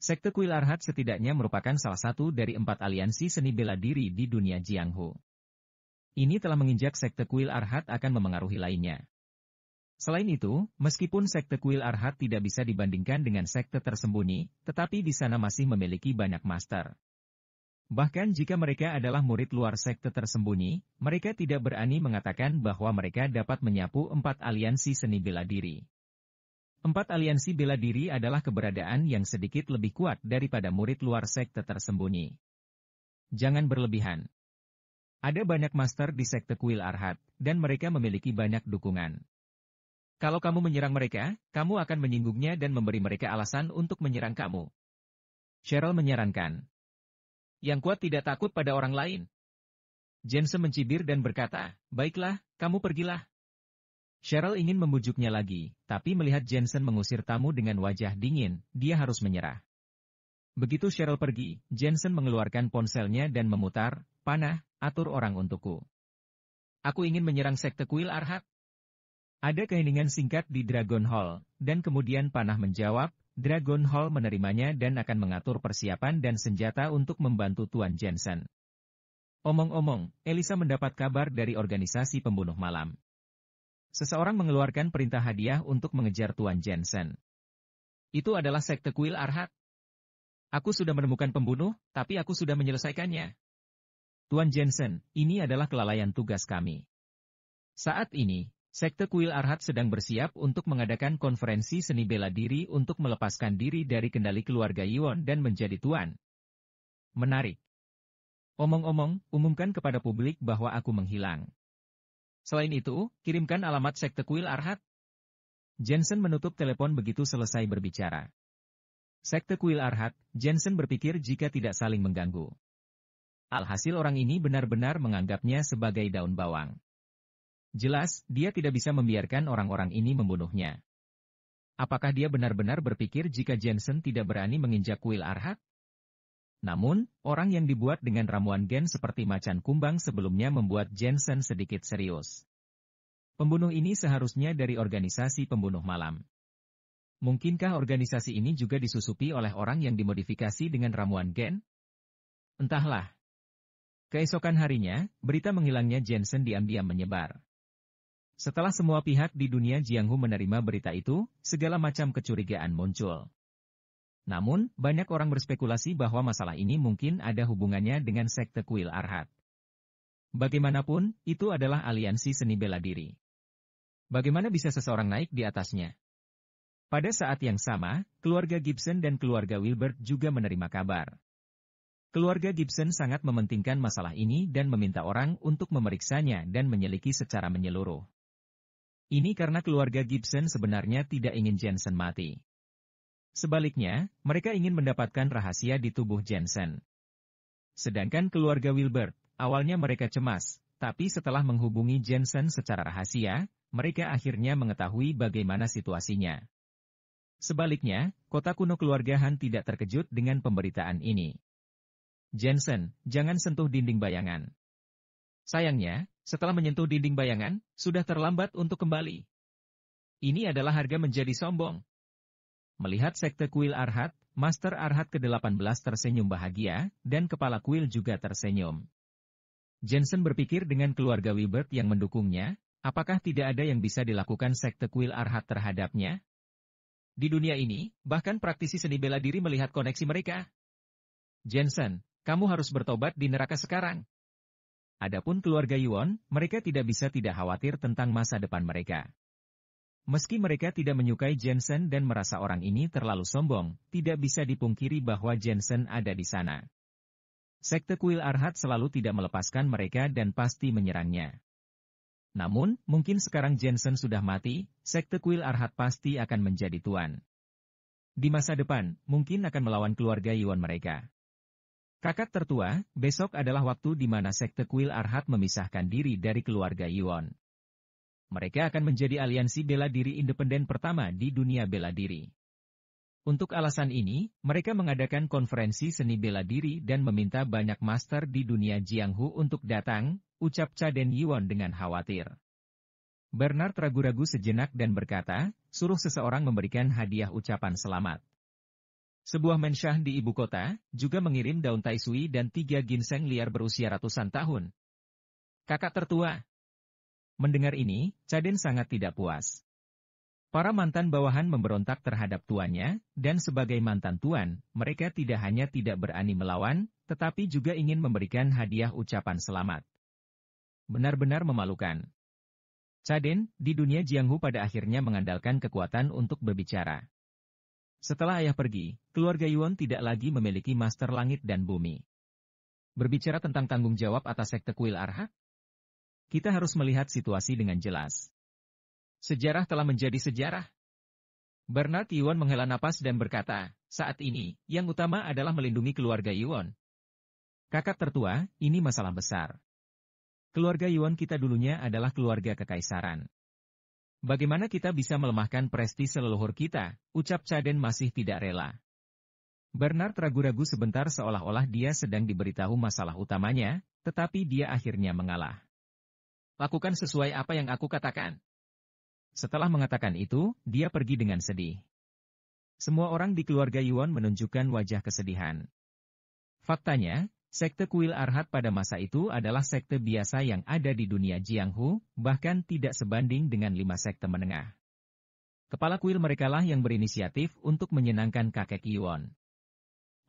Speaker 1: Sekte Kuil Arhat setidaknya merupakan salah satu dari empat aliansi seni bela diri di dunia Jianghu. Ini telah menginjak Sekte Kuil Arhat akan memengaruhi lainnya. Selain itu, meskipun Sekte Kuil Arhat tidak bisa dibandingkan dengan sekte tersembunyi, tetapi di sana masih memiliki banyak master. Bahkan jika mereka adalah murid luar sekte tersembunyi, mereka tidak berani mengatakan bahwa mereka dapat menyapu empat aliansi seni bela diri. Empat aliansi bela diri adalah keberadaan yang sedikit lebih kuat daripada murid luar sekte tersembunyi. Jangan berlebihan. Ada banyak master di sekte kuil Arhat, dan mereka memiliki banyak dukungan. Kalau kamu menyerang mereka, kamu akan menyinggungnya dan memberi mereka alasan untuk menyerang kamu. Cheryl menyarankan. Yang kuat tidak takut pada orang lain. Jensen mencibir dan berkata, baiklah, kamu pergilah. Cheryl ingin membujuknya lagi, tapi melihat Jensen mengusir tamu dengan wajah dingin, dia harus menyerah. Begitu Cheryl pergi, Jensen mengeluarkan ponselnya dan memutar, panah, atur orang untukku. Aku ingin menyerang sekte kuil Arhat. Ada keheningan singkat di Dragon Hall, dan kemudian panah menjawab, Dragon Hall menerimanya dan akan mengatur persiapan dan senjata untuk membantu Tuan Jensen. Omong-omong, Elisa mendapat kabar dari organisasi pembunuh malam. Seseorang mengeluarkan perintah hadiah untuk mengejar Tuan Jensen. Itu adalah sekte kuil Arhat. Aku sudah menemukan pembunuh, tapi aku sudah menyelesaikannya. Tuan Jensen, ini adalah kelalaian tugas kami. Saat ini, Sekte Kuil Arhat sedang bersiap untuk mengadakan konferensi seni bela diri untuk melepaskan diri dari kendali keluarga Iwon dan menjadi tuan. Menarik. Omong-omong, umumkan kepada publik bahwa aku menghilang. Selain itu, kirimkan alamat Sekte Kuil Arhat. Jensen menutup telepon begitu selesai berbicara. Sekte Kuil Arhat, Jensen berpikir jika tidak saling mengganggu. Alhasil orang ini benar-benar menganggapnya sebagai daun bawang. Jelas, dia tidak bisa membiarkan orang-orang ini membunuhnya. Apakah dia benar-benar berpikir jika Jensen tidak berani menginjak kuil Arhat? Namun, orang yang dibuat dengan ramuan gen seperti macan kumbang sebelumnya membuat Jensen sedikit serius. Pembunuh ini seharusnya dari organisasi pembunuh malam. Mungkinkah organisasi ini juga disusupi oleh orang yang dimodifikasi dengan ramuan gen? Entahlah. Keesokan harinya, berita menghilangnya Jensen diam-diam menyebar. Setelah semua pihak di dunia Jianghu menerima berita itu, segala macam kecurigaan muncul. Namun, banyak orang berspekulasi bahwa masalah ini mungkin ada hubungannya dengan sekte kuil Arhat. Bagaimanapun, itu adalah aliansi seni bela diri. Bagaimana bisa seseorang naik di atasnya? Pada saat yang sama, keluarga Gibson dan keluarga Wilbert juga menerima kabar. Keluarga Gibson sangat mementingkan masalah ini dan meminta orang untuk memeriksanya dan menyelidiki secara menyeluruh. Ini karena keluarga Gibson sebenarnya tidak ingin Jensen mati. Sebaliknya, mereka ingin mendapatkan rahasia di tubuh Jensen. Sedangkan keluarga Wilbert, awalnya mereka cemas, tapi setelah menghubungi Jensen secara rahasia, mereka akhirnya mengetahui bagaimana situasinya. Sebaliknya, kota kuno keluarga Han tidak terkejut dengan pemberitaan ini. Jensen, jangan sentuh dinding bayangan. Sayangnya, setelah menyentuh dinding bayangan, sudah terlambat untuk kembali. Ini adalah harga menjadi sombong. Melihat sekte kuil Arhat, Master Arhat ke-18 tersenyum bahagia, dan kepala kuil juga tersenyum. Jensen berpikir dengan keluarga Wibert yang mendukungnya, apakah tidak ada yang bisa dilakukan sekte kuil Arhat terhadapnya? Di dunia ini, bahkan praktisi seni bela diri melihat koneksi mereka. Jensen, kamu harus bertobat di neraka sekarang. Adapun keluarga Yuan, mereka tidak bisa tidak khawatir tentang masa depan mereka. Meski mereka tidak menyukai Jensen dan merasa orang ini terlalu sombong, tidak bisa dipungkiri bahwa Jensen ada di sana. Sekte Kuil Arhat selalu tidak melepaskan mereka dan pasti menyerangnya. Namun, mungkin sekarang Jensen sudah mati, Sekte Kuil Arhat pasti akan menjadi tuan. Di masa depan, mungkin akan melawan keluarga Yuan mereka. Kakak tertua, besok adalah waktu di mana Sekte Kuil Arhat memisahkan diri dari keluarga Yuan mereka akan menjadi aliansi bela diri independen pertama di dunia bela diri. Untuk alasan ini, mereka mengadakan konferensi seni bela diri dan meminta banyak master di dunia Jianghu untuk datang, ucap Caden Yuan dengan khawatir. Bernard ragu-ragu sejenak dan berkata, suruh seseorang memberikan hadiah ucapan selamat. Sebuah mensyah di ibu kota, juga mengirim daun taisui dan tiga ginseng liar berusia ratusan tahun. Kakak tertua, Mendengar ini, Caden sangat tidak puas. Para mantan bawahan memberontak terhadap tuannya, dan sebagai mantan tuan, mereka tidak hanya tidak berani melawan, tetapi juga ingin memberikan hadiah ucapan selamat. Benar-benar memalukan. Caden, di dunia Jianghu pada akhirnya mengandalkan kekuatan untuk berbicara. Setelah ayah pergi, keluarga Yuan tidak lagi memiliki master langit dan bumi. Berbicara tentang tanggung jawab atas sekte kuil Arhak, kita harus melihat situasi dengan jelas. Sejarah telah menjadi sejarah. Bernard Iwan menghela napas dan berkata, saat ini, yang utama adalah melindungi keluarga Iwan. Kakak tertua, ini masalah besar. Keluarga Iwan kita dulunya adalah keluarga kekaisaran. Bagaimana kita bisa melemahkan prestise leluhur kita, ucap Caden masih tidak rela. Bernard ragu-ragu sebentar seolah-olah dia sedang diberitahu masalah utamanya, tetapi dia akhirnya mengalah. Lakukan sesuai apa yang aku katakan. Setelah mengatakan itu, dia pergi dengan sedih. Semua orang di keluarga Yuan menunjukkan wajah kesedihan. Faktanya, sekte kuil Arhat pada masa itu adalah sekte biasa yang ada di dunia Jianghu, bahkan tidak sebanding dengan lima sekte menengah. Kepala kuil merekalah yang berinisiatif untuk menyenangkan kakek Yuan.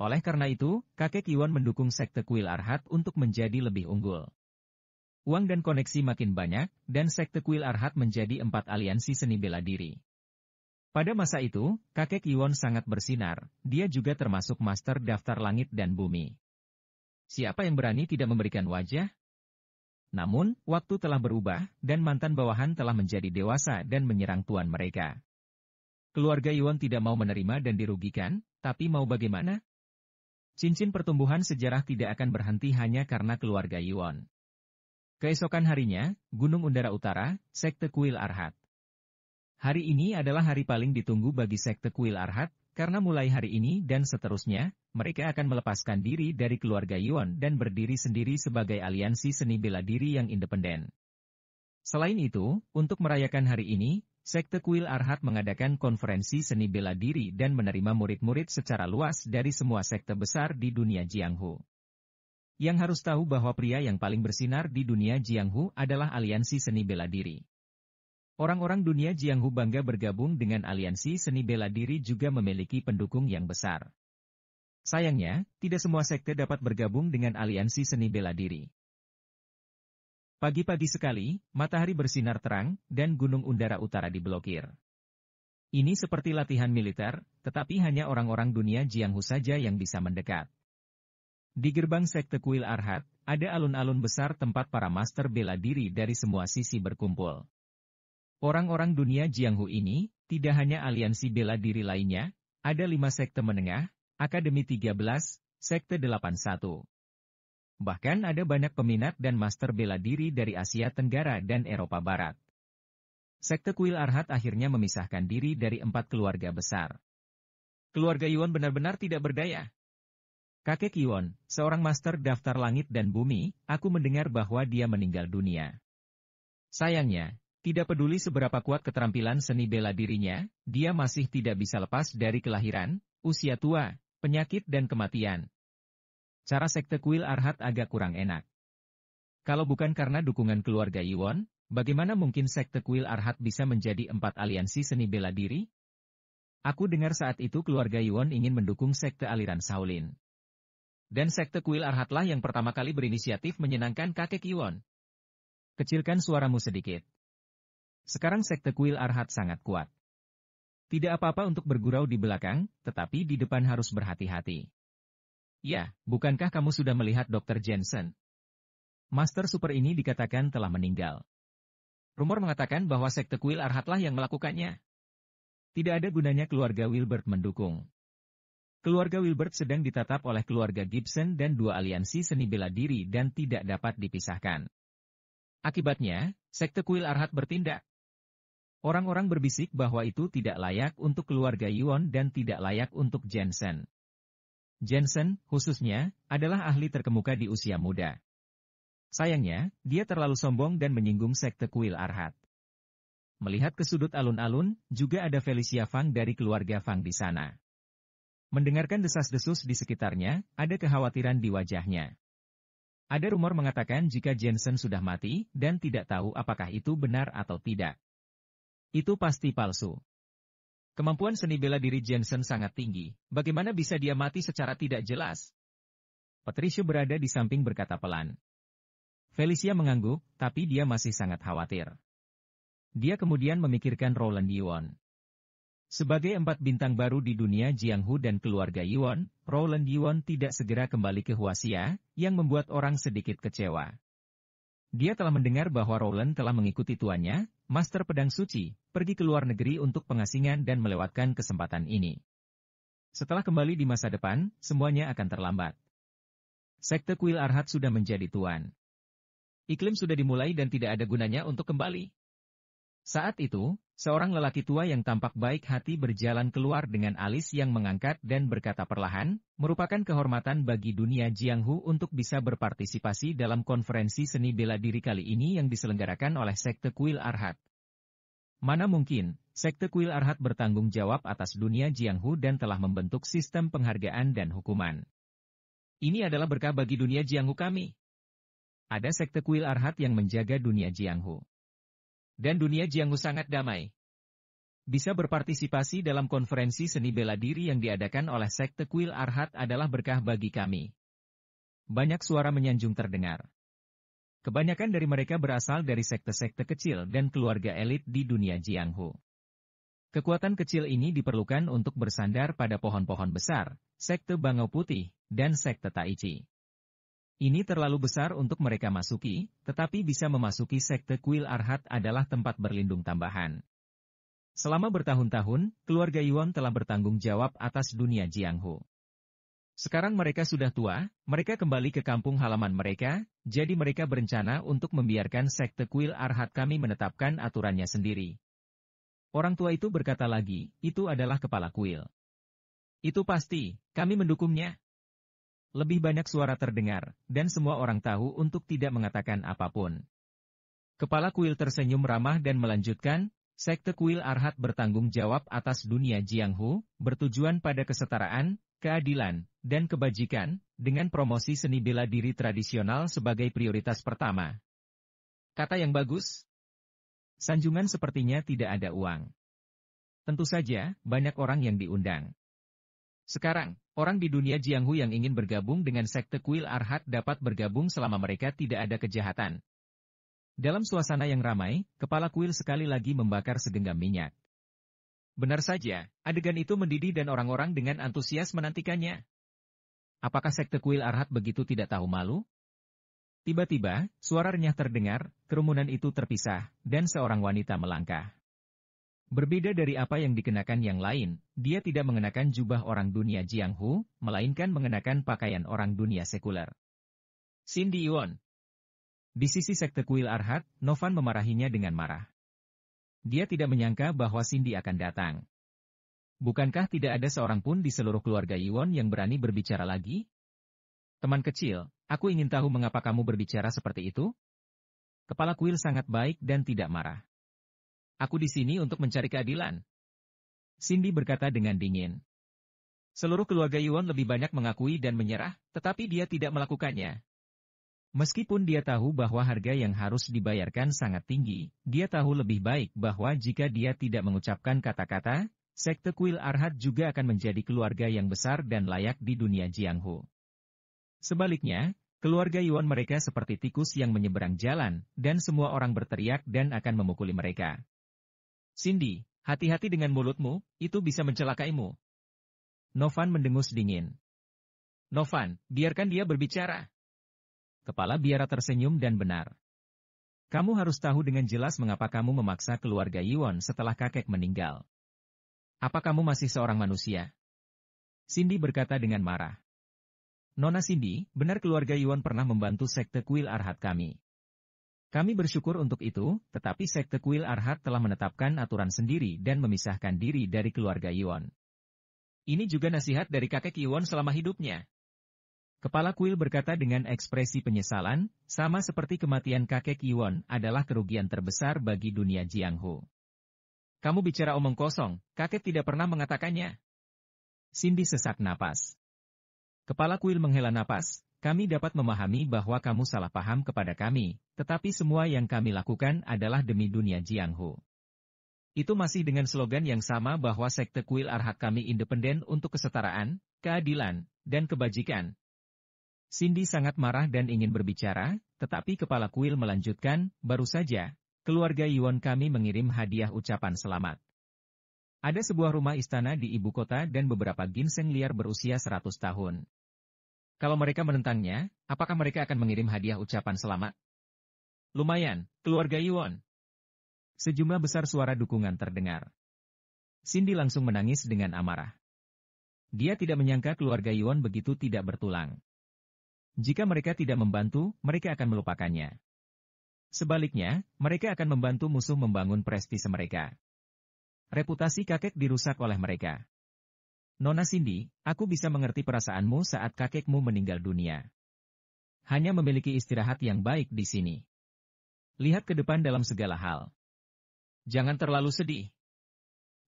Speaker 1: Oleh karena itu, kakek Yuan mendukung sekte kuil Arhat untuk menjadi lebih unggul. Uang dan koneksi makin banyak, dan sekte kuil Arhat menjadi empat aliansi seni bela diri. Pada masa itu, kakek Iwon sangat bersinar, dia juga termasuk master daftar langit dan bumi. Siapa yang berani tidak memberikan wajah? Namun, waktu telah berubah, dan mantan bawahan telah menjadi dewasa dan menyerang tuan mereka. Keluarga Iwon tidak mau menerima dan dirugikan, tapi mau bagaimana? Cincin pertumbuhan sejarah tidak akan berhenti hanya karena keluarga Iwon. Keesokan harinya, Gunung Undara Utara, Sekte Kuil Arhat. Hari ini adalah hari paling ditunggu bagi Sekte Kuil Arhat, karena mulai hari ini dan seterusnya, mereka akan melepaskan diri dari keluarga Yuan dan berdiri sendiri sebagai aliansi seni bela diri yang independen. Selain itu, untuk merayakan hari ini, Sekte Kuil Arhat mengadakan konferensi seni bela diri dan menerima murid-murid secara luas dari semua sekte besar di dunia Jianghu yang harus tahu bahwa pria yang paling bersinar di dunia Jianghu adalah aliansi seni bela diri. Orang-orang dunia Jianghu bangga bergabung dengan aliansi seni bela diri juga memiliki pendukung yang besar. Sayangnya, tidak semua sekte dapat bergabung dengan aliansi seni bela diri. Pagi-pagi sekali, matahari bersinar terang, dan Gunung Undara Utara diblokir. Ini seperti latihan militer, tetapi hanya orang-orang dunia Jianghu saja yang bisa mendekat. Di gerbang Sekte Kuil Arhat, ada alun-alun besar tempat para master bela diri dari semua sisi berkumpul. Orang-orang dunia Jianghu ini, tidak hanya aliansi bela diri lainnya, ada lima sekte menengah, Akademi 13, Sekte 81. Bahkan ada banyak peminat dan master bela diri dari Asia Tenggara dan Eropa Barat. Sekte Kuil Arhat akhirnya memisahkan diri dari empat keluarga besar. Keluarga Yuan benar-benar tidak berdaya, Kakek Kiwon, seorang master daftar langit dan bumi, aku mendengar bahwa dia meninggal dunia. Sayangnya, tidak peduli seberapa kuat keterampilan seni bela dirinya, dia masih tidak bisa lepas dari kelahiran, usia tua, penyakit dan kematian. Cara sekte kuil Arhat agak kurang enak. Kalau bukan karena dukungan keluarga Iwon, bagaimana mungkin sekte kuil Arhat bisa menjadi empat aliansi seni bela diri? Aku dengar saat itu keluarga Iwon ingin mendukung sekte aliran Shaolin dan sekte kuil Arhatlah yang pertama kali berinisiatif menyenangkan kakek Kiwon. Kecilkan suaramu sedikit. Sekarang sekte kuil Arhat sangat kuat. Tidak apa-apa untuk bergurau di belakang, tetapi di depan harus berhati-hati. Ya, bukankah kamu sudah melihat Dr. Jensen? Master Super ini dikatakan telah meninggal. Rumor mengatakan bahwa sekte kuil Arhatlah yang melakukannya. Tidak ada gunanya keluarga Wilbert mendukung. Keluarga Wilbert sedang ditatap oleh keluarga Gibson dan dua aliansi seni bela diri dan tidak dapat dipisahkan. Akibatnya, sekte kuil Arhat bertindak. Orang-orang berbisik bahwa itu tidak layak untuk keluarga Yuan dan tidak layak untuk Jensen. Jensen, khususnya, adalah ahli terkemuka di usia muda. Sayangnya, dia terlalu sombong dan menyinggung sekte kuil Arhat. Melihat ke sudut alun-alun, juga ada Felicia Fang dari keluarga Fang di sana. Mendengarkan desas-desus di sekitarnya, ada kekhawatiran di wajahnya. Ada rumor mengatakan jika Jensen sudah mati, dan tidak tahu apakah itu benar atau tidak. Itu pasti palsu. Kemampuan seni bela diri Jensen sangat tinggi, bagaimana bisa dia mati secara tidak jelas? Patricio berada di samping berkata pelan. Felicia mengangguk, tapi dia masih sangat khawatir. Dia kemudian memikirkan Roland Yuan. Sebagai empat bintang baru di dunia Jiang Hu dan keluarga Yuan, Roland Yuan tidak segera kembali ke Huasia, yang membuat orang sedikit kecewa. Dia telah mendengar bahwa Roland telah mengikuti tuannya, Master Pedang Suci, pergi ke luar negeri untuk pengasingan dan melewatkan kesempatan ini. Setelah kembali di masa depan, semuanya akan terlambat. Sekte Kuil Arhat sudah menjadi tuan. Iklim sudah dimulai dan tidak ada gunanya untuk kembali. Saat itu, Seorang lelaki tua yang tampak baik hati berjalan keluar dengan alis yang mengangkat dan berkata perlahan, merupakan kehormatan bagi dunia Jianghu untuk bisa berpartisipasi dalam konferensi seni bela diri kali ini yang diselenggarakan oleh Sekte Kuil Arhat. Mana mungkin, Sekte Kuil Arhat bertanggung jawab atas dunia Jianghu dan telah membentuk sistem penghargaan dan hukuman. Ini adalah berkah bagi dunia Jianghu kami. Ada Sekte Kuil Arhat yang menjaga dunia Jianghu. Dan dunia Jianghu sangat damai. Bisa berpartisipasi dalam konferensi seni bela diri yang diadakan oleh Sekte Kuil Arhat adalah berkah bagi kami. Banyak suara menyanjung terdengar. Kebanyakan dari mereka berasal dari sekte-sekte kecil dan keluarga elit di dunia Jianghu. Kekuatan kecil ini diperlukan untuk bersandar pada pohon-pohon besar, sekte Bangau Putih, dan sekte Taichi. Ini terlalu besar untuk mereka masuki, tetapi bisa memasuki sekte kuil Arhat adalah tempat berlindung tambahan. Selama bertahun-tahun, keluarga Yuan telah bertanggung jawab atas dunia Jianghu. Sekarang mereka sudah tua, mereka kembali ke kampung halaman mereka, jadi mereka berencana untuk membiarkan sekte kuil Arhat kami menetapkan aturannya sendiri. Orang tua itu berkata lagi, itu adalah kepala kuil. Itu pasti, kami mendukungnya. Lebih banyak suara terdengar, dan semua orang tahu untuk tidak mengatakan apapun. Kepala kuil tersenyum ramah dan melanjutkan, Sekte Kuil Arhat bertanggung jawab atas dunia Jianghu, bertujuan pada kesetaraan, keadilan, dan kebajikan, dengan promosi seni bela diri tradisional sebagai prioritas pertama. Kata yang bagus? Sanjungan sepertinya tidak ada uang. Tentu saja, banyak orang yang diundang. Sekarang, Orang di dunia Jianghu yang ingin bergabung dengan sekte kuil Arhat dapat bergabung selama mereka tidak ada kejahatan. Dalam suasana yang ramai, kepala kuil sekali lagi membakar segenggam minyak. Benar saja, adegan itu mendidih dan orang-orang dengan antusias menantikannya. Apakah sekte kuil Arhat begitu tidak tahu malu? Tiba-tiba, suara renyah terdengar, kerumunan itu terpisah, dan seorang wanita melangkah. Berbeda dari apa yang dikenakan yang lain, dia tidak mengenakan jubah orang dunia Jiang Hu, melainkan mengenakan pakaian orang dunia sekuler. Cindy Yuan Di sisi sekte kuil Arhat, Novan memarahinya dengan marah. Dia tidak menyangka bahwa Cindy akan datang. Bukankah tidak ada seorang pun di seluruh keluarga Yuan yang berani berbicara lagi? Teman kecil, aku ingin tahu mengapa kamu berbicara seperti itu? Kepala kuil sangat baik dan tidak marah. Aku di sini untuk mencari keadilan. Cindy berkata dengan dingin. Seluruh keluarga Yuan lebih banyak mengakui dan menyerah, tetapi dia tidak melakukannya. Meskipun dia tahu bahwa harga yang harus dibayarkan sangat tinggi, dia tahu lebih baik bahwa jika dia tidak mengucapkan kata-kata, Sekte Kuil Arhat juga akan menjadi keluarga yang besar dan layak di dunia Jianghu. Sebaliknya, keluarga Yuan mereka seperti tikus yang menyeberang jalan, dan semua orang berteriak dan akan memukuli mereka. Cindy, hati-hati dengan mulutmu, itu bisa mencelakaimu. Novan mendengus dingin. Novan, biarkan dia berbicara. Kepala biara tersenyum dan benar. Kamu harus tahu dengan jelas mengapa kamu memaksa keluarga Yiwon setelah kakek meninggal. Apa kamu masih seorang manusia? Cindy berkata dengan marah. Nona Cindy, benar keluarga Yuan pernah membantu sekte kuil Arhat kami. Kami bersyukur untuk itu, tetapi Sekte Kuil Arhat telah menetapkan aturan sendiri dan memisahkan diri dari keluarga Yuan. Ini juga nasihat dari kakek Yuan selama hidupnya. Kepala Kuil berkata dengan ekspresi penyesalan, sama seperti kematian kakek Yuan adalah kerugian terbesar bagi dunia Jianghu. Kamu bicara omong kosong, kakek tidak pernah mengatakannya. Cindy sesak napas. Kepala Kuil menghela napas, kami dapat memahami bahwa kamu salah paham kepada kami, tetapi semua yang kami lakukan adalah demi dunia Jianghu. Itu masih dengan slogan yang sama bahwa sekte kuil Arhat kami independen untuk kesetaraan, keadilan, dan kebajikan. Cindy sangat marah dan ingin berbicara, tetapi kepala kuil melanjutkan, baru saja, keluarga Yuan kami mengirim hadiah ucapan selamat. Ada sebuah rumah istana di ibu kota dan beberapa ginseng liar berusia 100 tahun. Kalau mereka menentangnya, apakah mereka akan mengirim hadiah ucapan selamat? Lumayan, keluarga Iwon. Sejumlah besar suara dukungan terdengar. Cindy langsung menangis dengan amarah. Dia tidak menyangka keluarga Iwon begitu tidak bertulang. Jika mereka tidak membantu, mereka akan melupakannya. Sebaliknya, mereka akan membantu musuh membangun prestise mereka. Reputasi kakek dirusak oleh mereka. Nona Cindy, aku bisa mengerti perasaanmu saat kakekmu meninggal dunia. Hanya memiliki istirahat yang baik di sini. Lihat ke depan dalam segala hal. Jangan terlalu sedih.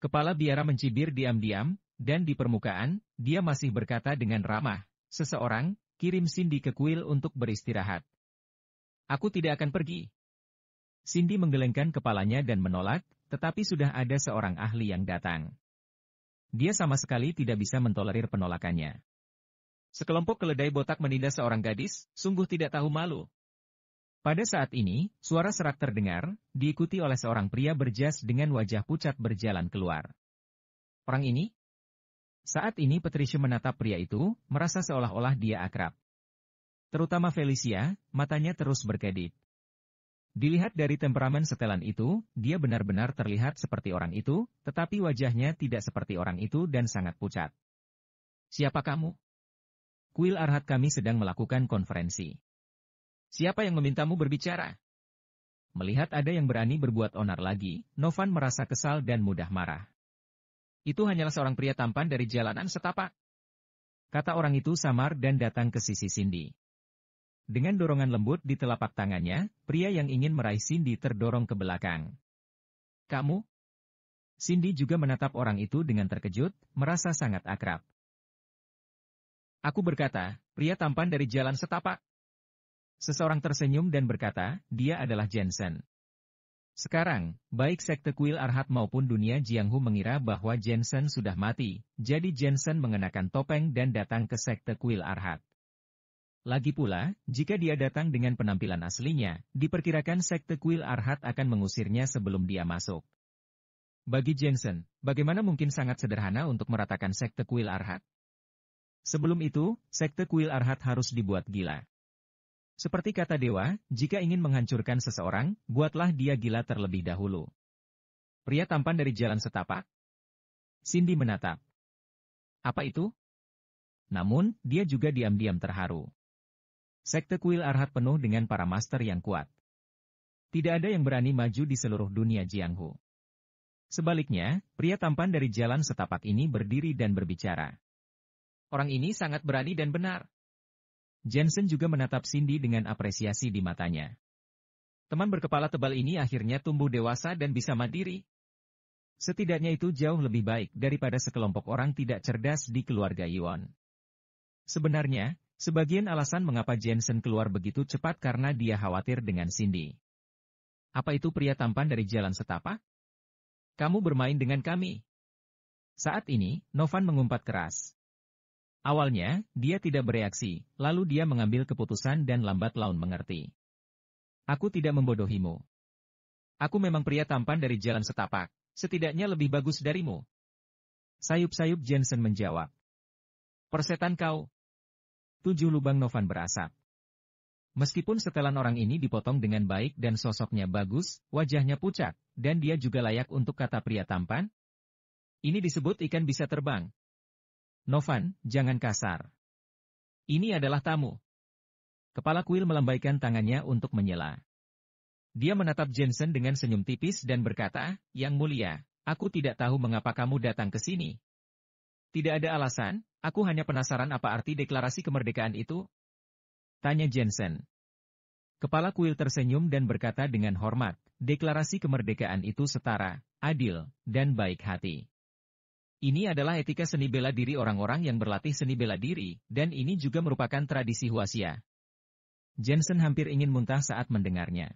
Speaker 1: Kepala biara mencibir diam-diam, dan di permukaan, dia masih berkata dengan ramah, seseorang, kirim Cindy ke kuil untuk beristirahat. Aku tidak akan pergi. Cindy menggelengkan kepalanya dan menolak, tetapi sudah ada seorang ahli yang datang. Dia sama sekali tidak bisa mentolerir penolakannya. Sekelompok keledai botak menindas seorang gadis, sungguh tidak tahu malu. Pada saat ini, suara serak terdengar, diikuti oleh seorang pria berjas dengan wajah pucat berjalan keluar. Orang ini? Saat ini Patricia menatap pria itu, merasa seolah-olah dia akrab. Terutama Felicia, matanya terus berkedip. Dilihat dari temperamen setelan itu, dia benar-benar terlihat seperti orang itu, tetapi wajahnya tidak seperti orang itu dan sangat pucat. Siapa kamu? Kuil Arhat kami sedang melakukan konferensi. Siapa yang memintamu berbicara? Melihat ada yang berani berbuat onar lagi, Novan merasa kesal dan mudah marah. Itu hanyalah seorang pria tampan dari jalanan setapak. Kata orang itu samar dan datang ke sisi Cindy. Dengan dorongan lembut di telapak tangannya, pria yang ingin meraih Cindy terdorong ke belakang. Kamu? Cindy juga menatap orang itu dengan terkejut, merasa sangat akrab. Aku berkata, pria tampan dari jalan setapak. Seseorang tersenyum dan berkata, dia adalah Jensen. Sekarang, baik sekte kuil Arhat maupun dunia Jianghu mengira bahwa Jensen sudah mati, jadi Jensen mengenakan topeng dan datang ke sekte kuil Arhat. Lagi pula, jika dia datang dengan penampilan aslinya, diperkirakan sekte kuil Arhat akan mengusirnya sebelum dia masuk. Bagi Jensen, bagaimana mungkin sangat sederhana untuk meratakan sekte kuil Arhat? Sebelum itu, sekte kuil Arhat harus dibuat gila. Seperti kata dewa, jika ingin menghancurkan seseorang, buatlah dia gila terlebih dahulu. Pria tampan dari jalan setapak? Cindy menatap. Apa itu? Namun, dia juga diam-diam terharu. Sekte kuil Arhat penuh dengan para master yang kuat. Tidak ada yang berani maju di seluruh dunia Jianghu. Sebaliknya, pria tampan dari jalan setapak ini berdiri dan berbicara. Orang ini sangat berani dan benar. Jensen juga menatap Cindy dengan apresiasi di matanya. Teman berkepala tebal ini akhirnya tumbuh dewasa dan bisa mandiri. Setidaknya itu jauh lebih baik daripada sekelompok orang tidak cerdas di keluarga Yuan. Sebenarnya, Sebagian alasan mengapa Jensen keluar begitu cepat karena dia khawatir dengan Cindy. Apa itu pria tampan dari jalan setapak? Kamu bermain dengan kami. Saat ini, Novan mengumpat keras. Awalnya, dia tidak bereaksi, lalu dia mengambil keputusan dan lambat laun mengerti. Aku tidak membodohimu. Aku memang pria tampan dari jalan setapak, setidaknya lebih bagus darimu. Sayup-sayup Jensen menjawab. Persetan kau, tujuh lubang novan berasap. Meskipun setelan orang ini dipotong dengan baik dan sosoknya bagus, wajahnya pucat, dan dia juga layak untuk kata pria tampan? Ini disebut ikan bisa terbang. Novan, jangan kasar. Ini adalah tamu. Kepala kuil melambaikan tangannya untuk menyela. Dia menatap Jensen dengan senyum tipis dan berkata, Yang mulia, aku tidak tahu mengapa kamu datang ke sini, tidak ada alasan, aku hanya penasaran apa arti deklarasi kemerdekaan itu? Tanya Jensen. Kepala kuil tersenyum dan berkata dengan hormat, deklarasi kemerdekaan itu setara, adil, dan baik hati. Ini adalah etika seni bela diri orang-orang yang berlatih seni bela diri, dan ini juga merupakan tradisi Huasia. Jensen hampir ingin muntah saat mendengarnya.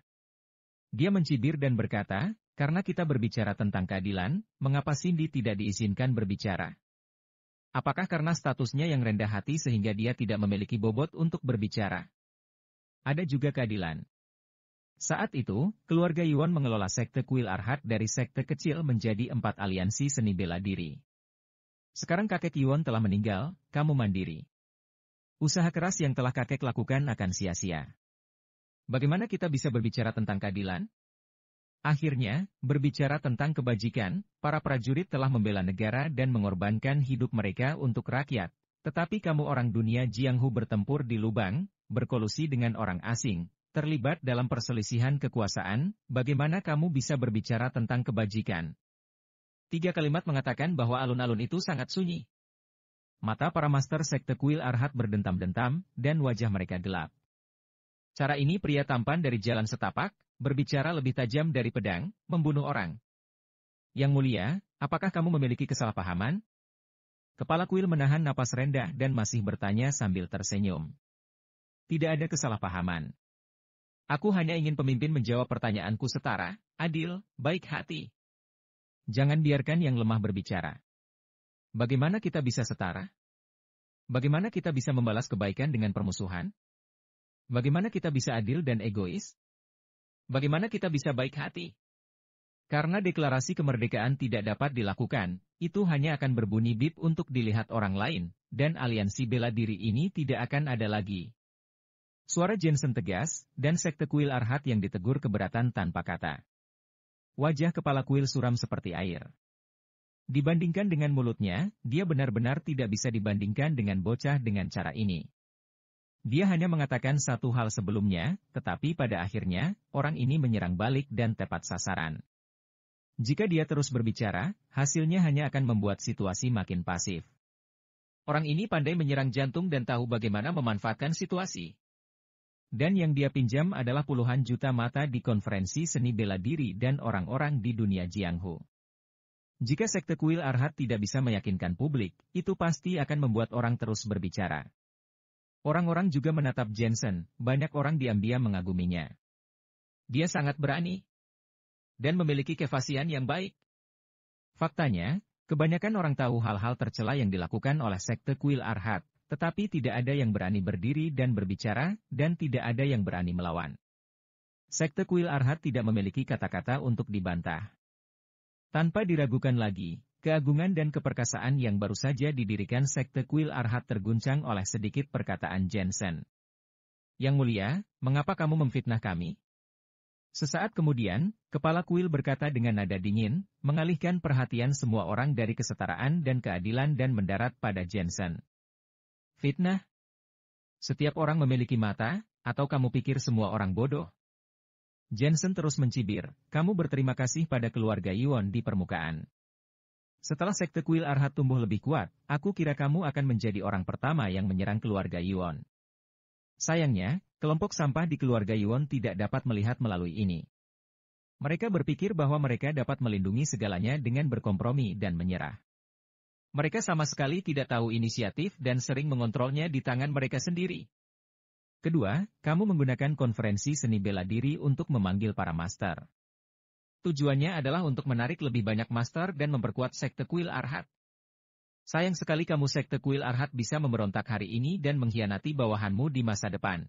Speaker 1: Dia mencibir dan berkata, karena kita berbicara tentang keadilan, mengapa Cindy tidak diizinkan berbicara? Apakah karena statusnya yang rendah hati sehingga dia tidak memiliki bobot untuk berbicara? Ada juga keadilan. Saat itu, keluarga Yuan mengelola sekte kuil Arhat dari sekte kecil menjadi empat aliansi seni bela diri. Sekarang kakek Yuan telah meninggal, kamu mandiri. Usaha keras yang telah kakek lakukan akan sia-sia. Bagaimana kita bisa berbicara tentang keadilan? Akhirnya, berbicara tentang kebajikan, para prajurit telah membela negara dan mengorbankan hidup mereka untuk rakyat. Tetapi kamu orang dunia Jianghu bertempur di lubang, berkolusi dengan orang asing, terlibat dalam perselisihan kekuasaan, bagaimana kamu bisa berbicara tentang kebajikan? Tiga kalimat mengatakan bahwa alun-alun itu sangat sunyi. Mata para master sekte kuil Arhat berdentam-dentam, dan wajah mereka gelap. Cara ini pria tampan dari jalan setapak, berbicara lebih tajam dari pedang, membunuh orang. Yang mulia, apakah kamu memiliki kesalahpahaman? Kepala kuil menahan napas rendah dan masih bertanya sambil tersenyum. Tidak ada kesalahpahaman. Aku hanya ingin pemimpin menjawab pertanyaanku setara, adil, baik hati. Jangan biarkan yang lemah berbicara. Bagaimana kita bisa setara? Bagaimana kita bisa membalas kebaikan dengan permusuhan? Bagaimana kita bisa adil dan egois? Bagaimana kita bisa baik hati? Karena deklarasi kemerdekaan tidak dapat dilakukan, itu hanya akan berbunyi bip untuk dilihat orang lain, dan aliansi bela diri ini tidak akan ada lagi. Suara Jensen tegas, dan sekte kuil Arhat yang ditegur keberatan tanpa kata. Wajah kepala kuil suram seperti air. Dibandingkan dengan mulutnya, dia benar-benar tidak bisa dibandingkan dengan bocah dengan cara ini. Dia hanya mengatakan satu hal sebelumnya, tetapi pada akhirnya, orang ini menyerang balik dan tepat sasaran. Jika dia terus berbicara, hasilnya hanya akan membuat situasi makin pasif. Orang ini pandai menyerang jantung dan tahu bagaimana memanfaatkan situasi. Dan yang dia pinjam adalah puluhan juta mata di konferensi seni bela diri dan orang-orang di dunia Jianghu. Jika sekte kuil Arhat tidak bisa meyakinkan publik, itu pasti akan membuat orang terus berbicara. Orang-orang juga menatap Jensen, banyak orang diam-diam mengaguminya. Dia sangat berani dan memiliki kefasian yang baik. Faktanya, kebanyakan orang tahu hal-hal tercela yang dilakukan oleh sekte kuil Arhat, tetapi tidak ada yang berani berdiri dan berbicara, dan tidak ada yang berani melawan. Sekte kuil Arhat tidak memiliki kata-kata untuk dibantah. Tanpa diragukan lagi, Keagungan dan keperkasaan yang baru saja didirikan Sekte Kuil Arhat terguncang oleh sedikit perkataan Jensen. Yang mulia, mengapa kamu memfitnah kami? Sesaat kemudian, kepala kuil berkata dengan nada dingin, mengalihkan perhatian semua orang dari kesetaraan dan keadilan dan mendarat pada Jensen. Fitnah? Setiap orang memiliki mata, atau kamu pikir semua orang bodoh? Jensen terus mencibir, kamu berterima kasih pada keluarga Yuan di permukaan. Setelah sekte kuil Arhat tumbuh lebih kuat, aku kira kamu akan menjadi orang pertama yang menyerang keluarga Yuan. Sayangnya, kelompok sampah di keluarga Yuan tidak dapat melihat melalui ini. Mereka berpikir bahwa mereka dapat melindungi segalanya dengan berkompromi dan menyerah. Mereka sama sekali tidak tahu inisiatif dan sering mengontrolnya di tangan mereka sendiri. Kedua, kamu menggunakan konferensi seni bela diri untuk memanggil para master. Tujuannya adalah untuk menarik lebih banyak master dan memperkuat sekte kuil Arhat. Sayang sekali kamu sekte kuil Arhat bisa memberontak hari ini dan mengkhianati bawahanmu di masa depan.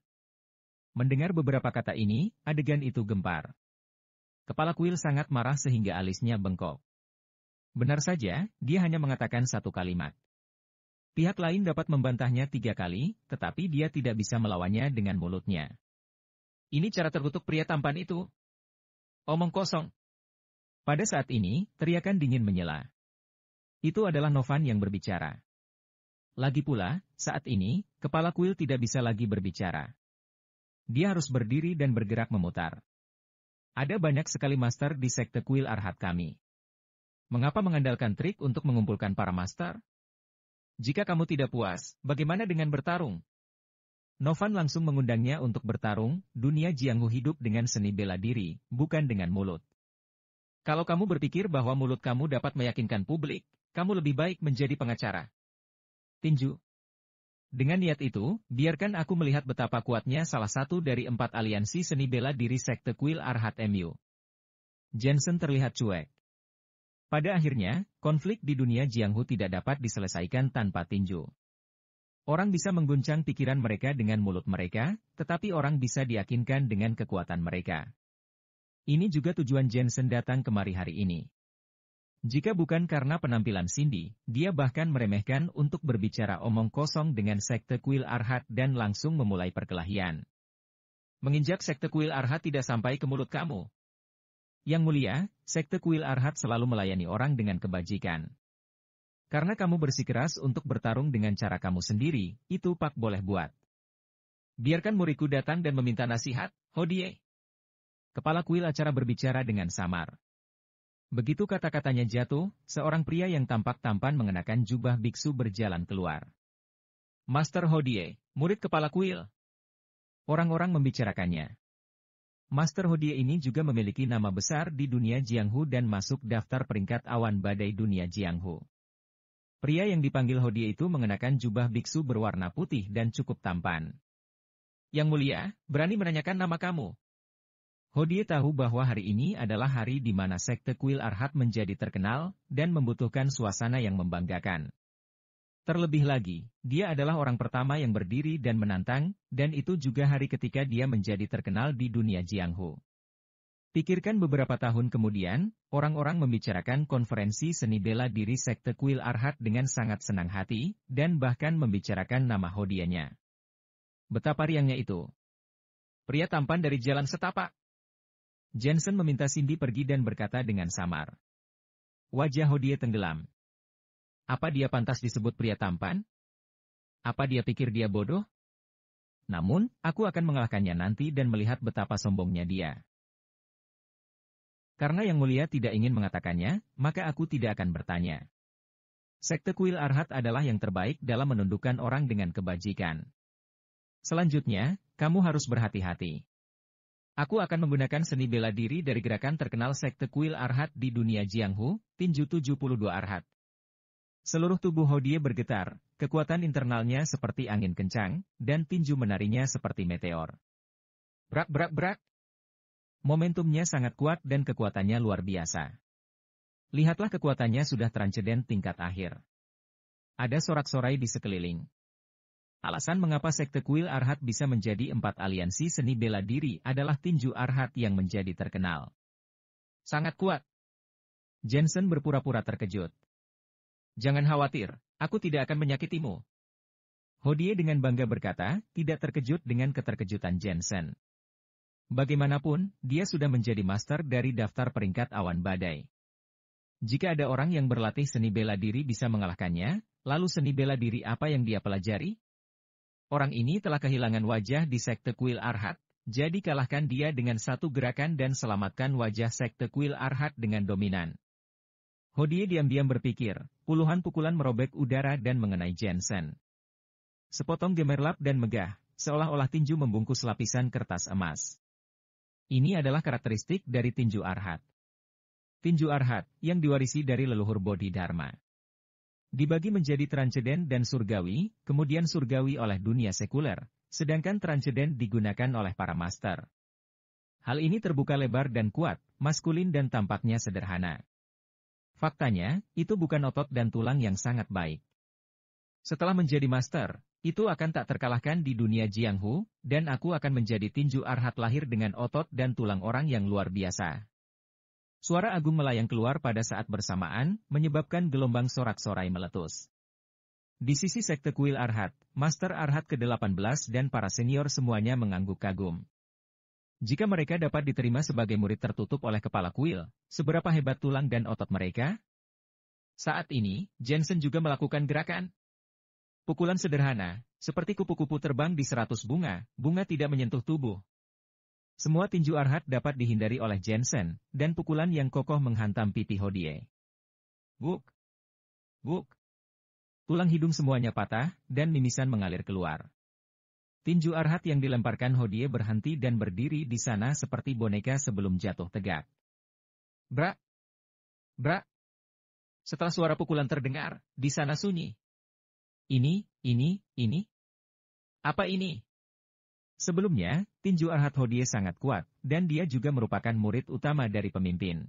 Speaker 1: Mendengar beberapa kata ini, adegan itu gempar. Kepala kuil sangat marah sehingga alisnya bengkok. Benar saja, dia hanya mengatakan satu kalimat. Pihak lain dapat membantahnya tiga kali, tetapi dia tidak bisa melawannya dengan mulutnya. Ini cara terkutuk pria tampan itu. Omong kosong. Pada saat ini, teriakan dingin menyela. Itu adalah Novan yang berbicara. Lagi pula, saat ini, kepala kuil tidak bisa lagi berbicara. Dia harus berdiri dan bergerak memutar. Ada banyak sekali master di sekte kuil arhat kami. Mengapa mengandalkan trik untuk mengumpulkan para master? Jika kamu tidak puas, bagaimana dengan bertarung? Novan langsung mengundangnya untuk bertarung, dunia Jianghu hidup dengan seni bela diri, bukan dengan mulut. Kalau kamu berpikir bahwa mulut kamu dapat meyakinkan publik, kamu lebih baik menjadi pengacara. Tinju. Dengan niat itu, biarkan aku melihat betapa kuatnya salah satu dari empat aliansi seni bela diri sekte kuil Arhat MU. Jensen terlihat cuek. Pada akhirnya, konflik di dunia Jianghu tidak dapat diselesaikan tanpa tinju. Orang bisa mengguncang pikiran mereka dengan mulut mereka, tetapi orang bisa diyakinkan dengan kekuatan mereka. Ini juga tujuan Jensen datang kemari hari ini. Jika bukan karena penampilan Cindy, dia bahkan meremehkan untuk berbicara omong kosong dengan sekte kuil Arhat dan langsung memulai perkelahian. Menginjak sekte kuil Arhat tidak sampai ke mulut kamu. Yang mulia, sekte kuil Arhat selalu melayani orang dengan kebajikan. Karena kamu bersikeras untuk bertarung dengan cara kamu sendiri, itu Pak boleh buat. Biarkan muridku datang dan meminta nasihat, Hodie. Kepala kuil acara berbicara dengan samar. Begitu kata-katanya jatuh, seorang pria yang tampak tampan mengenakan jubah biksu berjalan keluar. Master Hodie, murid kepala kuil. Orang-orang membicarakannya. Master Hodie ini juga memiliki nama besar di dunia Jianghu dan masuk daftar peringkat awan badai dunia Jianghu. Pria yang dipanggil Hodie itu mengenakan jubah biksu berwarna putih dan cukup tampan. Yang mulia, berani menanyakan nama kamu, Hodie tahu bahwa hari ini adalah hari di mana sekte kuil Arhat menjadi terkenal, dan membutuhkan suasana yang membanggakan. Terlebih lagi, dia adalah orang pertama yang berdiri dan menantang, dan itu juga hari ketika dia menjadi terkenal di dunia Jianghu. Pikirkan beberapa tahun kemudian, orang-orang membicarakan konferensi seni bela diri sekte kuil Arhat dengan sangat senang hati, dan bahkan membicarakan nama hodianya. Betapa riangnya itu. Pria tampan dari Jalan Setapak. Jensen meminta Cindy pergi dan berkata dengan samar. Wajah Hodie tenggelam. Apa dia pantas disebut pria tampan? Apa dia pikir dia bodoh? Namun, aku akan mengalahkannya nanti dan melihat betapa sombongnya dia. Karena Yang Mulia tidak ingin mengatakannya, maka aku tidak akan bertanya. Sekte Kuil Arhat adalah yang terbaik dalam menundukkan orang dengan kebajikan. Selanjutnya, kamu harus berhati-hati. Aku akan menggunakan seni bela diri dari gerakan terkenal sekte kuil Arhat di dunia Jianghu, Tinju 72 Arhat. Seluruh tubuh Hodie bergetar, kekuatan internalnya seperti angin kencang, dan tinju menarinya seperti meteor. Brak brak brak. Momentumnya sangat kuat dan kekuatannya luar biasa. Lihatlah kekuatannya sudah transcendent tingkat akhir. Ada sorak-sorai di sekeliling. Alasan mengapa Sekte Kuil Arhat bisa menjadi empat aliansi seni bela diri adalah tinju Arhat yang menjadi terkenal. Sangat kuat. Jensen berpura-pura terkejut. Jangan khawatir, aku tidak akan menyakitimu. Hodie dengan bangga berkata, tidak terkejut dengan keterkejutan Jensen. Bagaimanapun, dia sudah menjadi master dari daftar peringkat awan badai. Jika ada orang yang berlatih seni bela diri bisa mengalahkannya, lalu seni bela diri apa yang dia pelajari? Orang ini telah kehilangan wajah di sekte kuil Arhat, jadi kalahkan dia dengan satu gerakan dan selamatkan wajah sekte kuil Arhat dengan dominan. Hodie diam-diam berpikir, puluhan pukulan merobek udara dan mengenai Jensen. Sepotong gemerlap dan megah, seolah-olah tinju membungkus lapisan kertas emas. Ini adalah karakteristik dari tinju Arhat. Tinju Arhat, yang diwarisi dari leluhur Bodhidharma. Dibagi menjadi transenden dan surgawi, kemudian surgawi oleh dunia sekuler, sedangkan transenden digunakan oleh para master. Hal ini terbuka lebar dan kuat, maskulin dan tampaknya sederhana. Faktanya, itu bukan otot dan tulang yang sangat baik. Setelah menjadi master, itu akan tak terkalahkan di dunia Jianghu, dan aku akan menjadi tinju arhat lahir dengan otot dan tulang orang yang luar biasa. Suara agung melayang keluar pada saat bersamaan, menyebabkan gelombang sorak-sorai meletus. Di sisi sekte kuil Arhat, Master Arhat ke-18 dan para senior semuanya mengangguk kagum. Jika mereka dapat diterima sebagai murid tertutup oleh kepala kuil, seberapa hebat tulang dan otot mereka? Saat ini, Jensen juga melakukan gerakan. Pukulan sederhana, seperti kupu-kupu terbang di seratus bunga, bunga tidak menyentuh tubuh, semua tinju arhat dapat dihindari oleh Jensen, dan pukulan yang kokoh menghantam pipi Hodie. Buk! Buk! Tulang hidung semuanya patah, dan mimisan mengalir keluar. Tinju arhat yang dilemparkan Hodie berhenti dan berdiri di sana seperti boneka sebelum jatuh tegak. Bra! Bra! Setelah suara pukulan terdengar, di sana sunyi. Ini, ini, ini? Apa ini? Sebelumnya, tinju Arhat Hodie sangat kuat, dan dia juga merupakan murid utama dari pemimpin.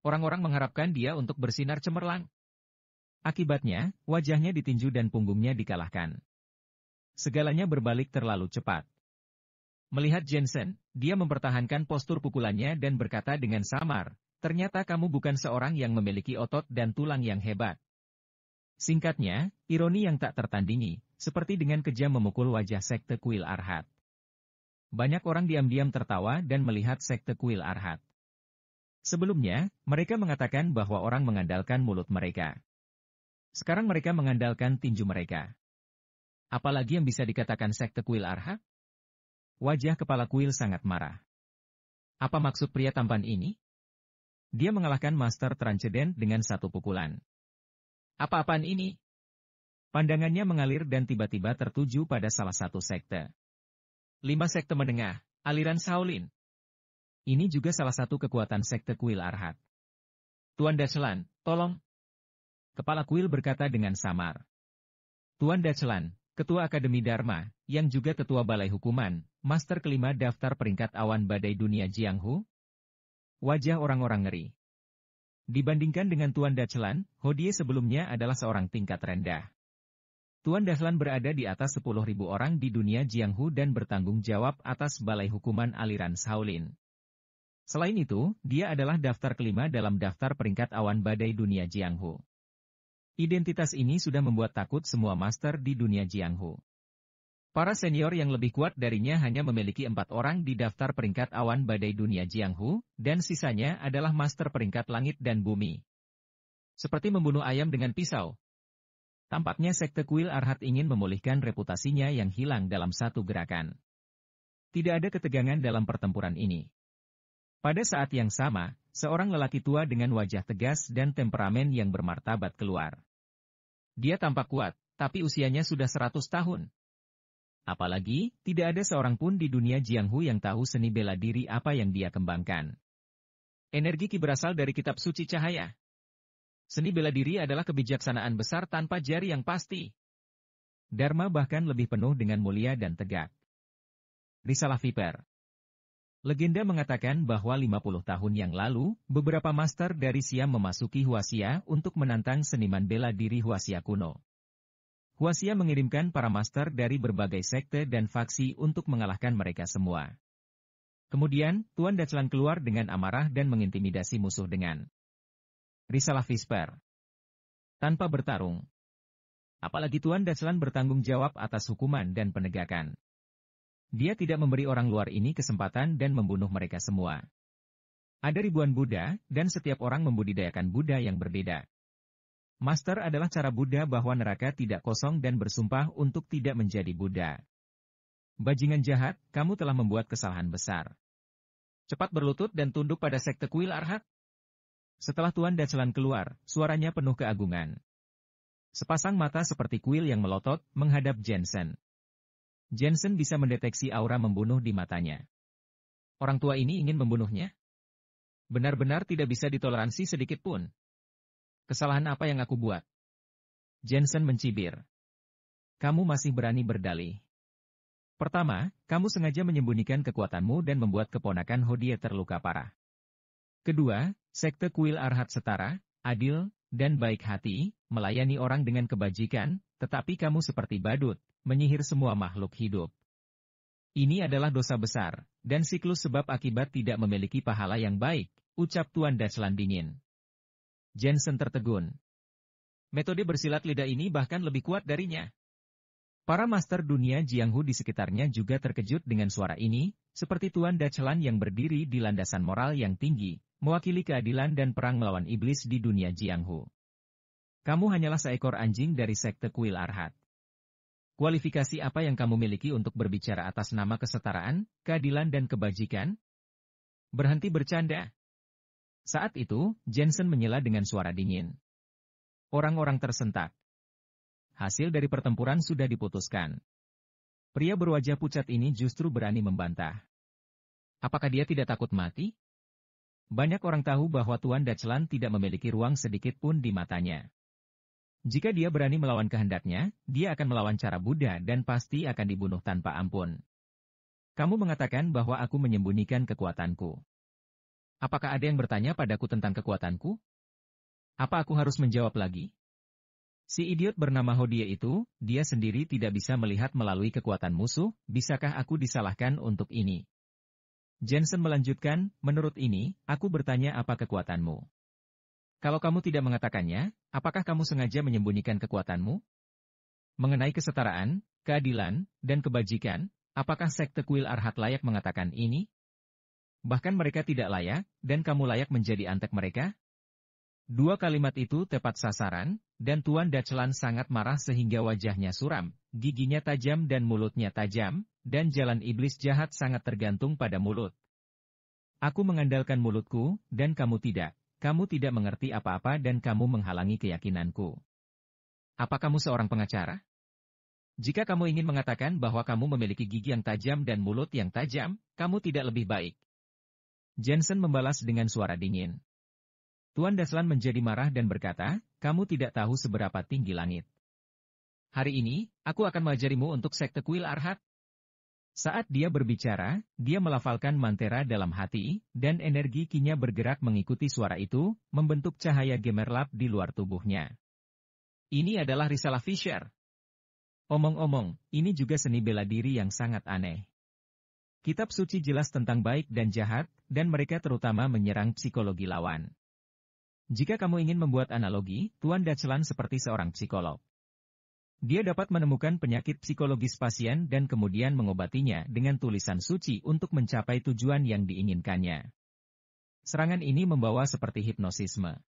Speaker 1: Orang-orang mengharapkan dia untuk bersinar cemerlang. Akibatnya, wajahnya ditinju dan punggungnya dikalahkan. Segalanya berbalik terlalu cepat. Melihat Jensen, dia mempertahankan postur pukulannya dan berkata dengan samar, ternyata kamu bukan seorang yang memiliki otot dan tulang yang hebat, Singkatnya, ironi yang tak tertandingi, seperti dengan kejam memukul wajah sekte kuil Arhat. Banyak orang diam-diam tertawa dan melihat sekte kuil Arhat. Sebelumnya, mereka mengatakan bahwa orang mengandalkan mulut mereka. Sekarang mereka mengandalkan tinju mereka. Apalagi yang bisa dikatakan sekte kuil Arhat? Wajah kepala kuil sangat marah. Apa maksud pria tampan ini? Dia mengalahkan Master Transcendent dengan satu pukulan. Apa-apaan ini? Pandangannya mengalir dan tiba-tiba tertuju pada salah satu sekte. Lima sekte menengah, aliran Shaolin. Ini juga salah satu kekuatan sekte kuil Arhat. Tuan Dachlan, tolong. Kepala kuil berkata dengan samar. Tuan Dachlan, Ketua Akademi Dharma, yang juga Ketua Balai Hukuman, Master kelima daftar peringkat awan badai dunia Jianghu? Wajah orang-orang ngeri. Dibandingkan dengan Tuan Dachlan, Hodie sebelumnya adalah seorang tingkat rendah. Tuan Dachlan berada di atas 10.000 orang di dunia Jianghu dan bertanggung jawab atas balai hukuman aliran Shaolin. Selain itu, dia adalah daftar kelima dalam daftar peringkat awan badai dunia Jianghu. Identitas ini sudah membuat takut semua master di dunia Jianghu. Para senior yang lebih kuat darinya hanya memiliki empat orang di daftar peringkat awan badai dunia Jianghu, dan sisanya adalah master peringkat langit dan bumi. Seperti membunuh ayam dengan pisau. Tampaknya sekte kuil Arhat ingin memulihkan reputasinya yang hilang dalam satu gerakan. Tidak ada ketegangan dalam pertempuran ini. Pada saat yang sama, seorang lelaki tua dengan wajah tegas dan temperamen yang bermartabat keluar. Dia tampak kuat, tapi usianya sudah 100 tahun. Apalagi, tidak ada seorang pun di dunia Jianghu yang tahu seni bela diri apa yang dia kembangkan. Energi Ki berasal dari kitab suci cahaya. Seni bela diri adalah kebijaksanaan besar tanpa jari yang pasti. Dharma bahkan lebih penuh dengan mulia dan tegak. Risalah Viper Legenda mengatakan bahwa 50 tahun yang lalu, beberapa master dari Siam memasuki Huasia untuk menantang seniman bela diri Huasia kuno. Huasia mengirimkan para master dari berbagai sekte dan faksi untuk mengalahkan mereka semua. Kemudian, Tuan Dachlan keluar dengan amarah dan mengintimidasi musuh dengan Risalah Visper. Tanpa bertarung. Apalagi Tuan Dachlan bertanggung jawab atas hukuman dan penegakan. Dia tidak memberi orang luar ini kesempatan dan membunuh mereka semua. Ada ribuan Buddha, dan setiap orang membudidayakan Buddha yang berbeda. Master adalah cara Buddha bahwa neraka tidak kosong dan bersumpah untuk tidak menjadi Buddha. Bajingan jahat, kamu telah membuat kesalahan besar. Cepat berlutut dan tunduk pada sekte kuil arhat. Setelah Tuan Dacelan keluar, suaranya penuh keagungan. Sepasang mata seperti kuil yang melotot, menghadap Jensen. Jensen bisa mendeteksi aura membunuh di matanya. Orang tua ini ingin membunuhnya? Benar-benar tidak bisa ditoleransi sedikitpun. Kesalahan apa yang aku buat? Jensen mencibir. Kamu masih berani berdalih. Pertama, kamu sengaja menyembunyikan kekuatanmu dan membuat keponakan Hodie terluka parah. Kedua, sekte kuil Arhat setara, adil, dan baik hati, melayani orang dengan kebajikan, tetapi kamu seperti badut, menyihir semua makhluk hidup. Ini adalah dosa besar, dan siklus sebab akibat tidak memiliki pahala yang baik, ucap Tuan Dachlan dingin. Jensen tertegun. Metode bersilat lidah ini bahkan lebih kuat darinya. Para master dunia Jianghu di sekitarnya juga terkejut dengan suara ini, seperti Tuan Dachlan yang berdiri di landasan moral yang tinggi, mewakili keadilan dan perang melawan iblis di dunia Jianghu. Kamu hanyalah seekor anjing dari sekte kuil Arhat. Kualifikasi apa yang kamu miliki untuk berbicara atas nama kesetaraan, keadilan dan kebajikan? Berhenti bercanda. Saat itu, Jensen menyela dengan suara dingin. Orang-orang tersentak. Hasil dari pertempuran sudah diputuskan. Pria berwajah pucat ini justru berani membantah. Apakah dia tidak takut mati? Banyak orang tahu bahwa Tuan Dachlan tidak memiliki ruang sedikit pun di matanya. Jika dia berani melawan kehendaknya, dia akan melawan cara Buddha dan pasti akan dibunuh tanpa ampun. Kamu mengatakan bahwa aku menyembunyikan kekuatanku. Apakah ada yang bertanya padaku tentang kekuatanku? Apa aku harus menjawab lagi? Si idiot bernama Hodie itu, dia sendiri tidak bisa melihat melalui kekuatan musuh, bisakah aku disalahkan untuk ini? Jensen melanjutkan, menurut ini, aku bertanya apa kekuatanmu? Kalau kamu tidak mengatakannya, apakah kamu sengaja menyembunyikan kekuatanmu? Mengenai kesetaraan, keadilan, dan kebajikan, apakah sekte kuil arhat layak mengatakan ini? Bahkan mereka tidak layak, dan kamu layak menjadi antek mereka? Dua kalimat itu tepat sasaran, dan Tuan Dachlan sangat marah sehingga wajahnya suram, giginya tajam dan mulutnya tajam, dan jalan iblis jahat sangat tergantung pada mulut. Aku mengandalkan mulutku, dan kamu tidak. Kamu tidak mengerti apa-apa dan kamu menghalangi keyakinanku. Apa kamu seorang pengacara? Jika kamu ingin mengatakan bahwa kamu memiliki gigi yang tajam dan mulut yang tajam, kamu tidak lebih baik. Jensen membalas dengan suara dingin. Tuan Daslan menjadi marah dan berkata, kamu tidak tahu seberapa tinggi langit. Hari ini, aku akan mengajarimu untuk sekte kuil Arhat. Saat dia berbicara, dia melafalkan mantera dalam hati, dan energi kinya bergerak mengikuti suara itu, membentuk cahaya gemerlap di luar tubuhnya. Ini adalah risalah Fisher. Omong-omong, ini juga seni bela diri yang sangat aneh. Kitab suci jelas tentang baik dan jahat, dan mereka terutama menyerang psikologi lawan. Jika kamu ingin membuat analogi, Tuan Dachlan seperti seorang psikolog. Dia dapat menemukan penyakit psikologis pasien dan kemudian mengobatinya dengan tulisan suci untuk mencapai tujuan yang diinginkannya. Serangan ini membawa seperti hipnosisme.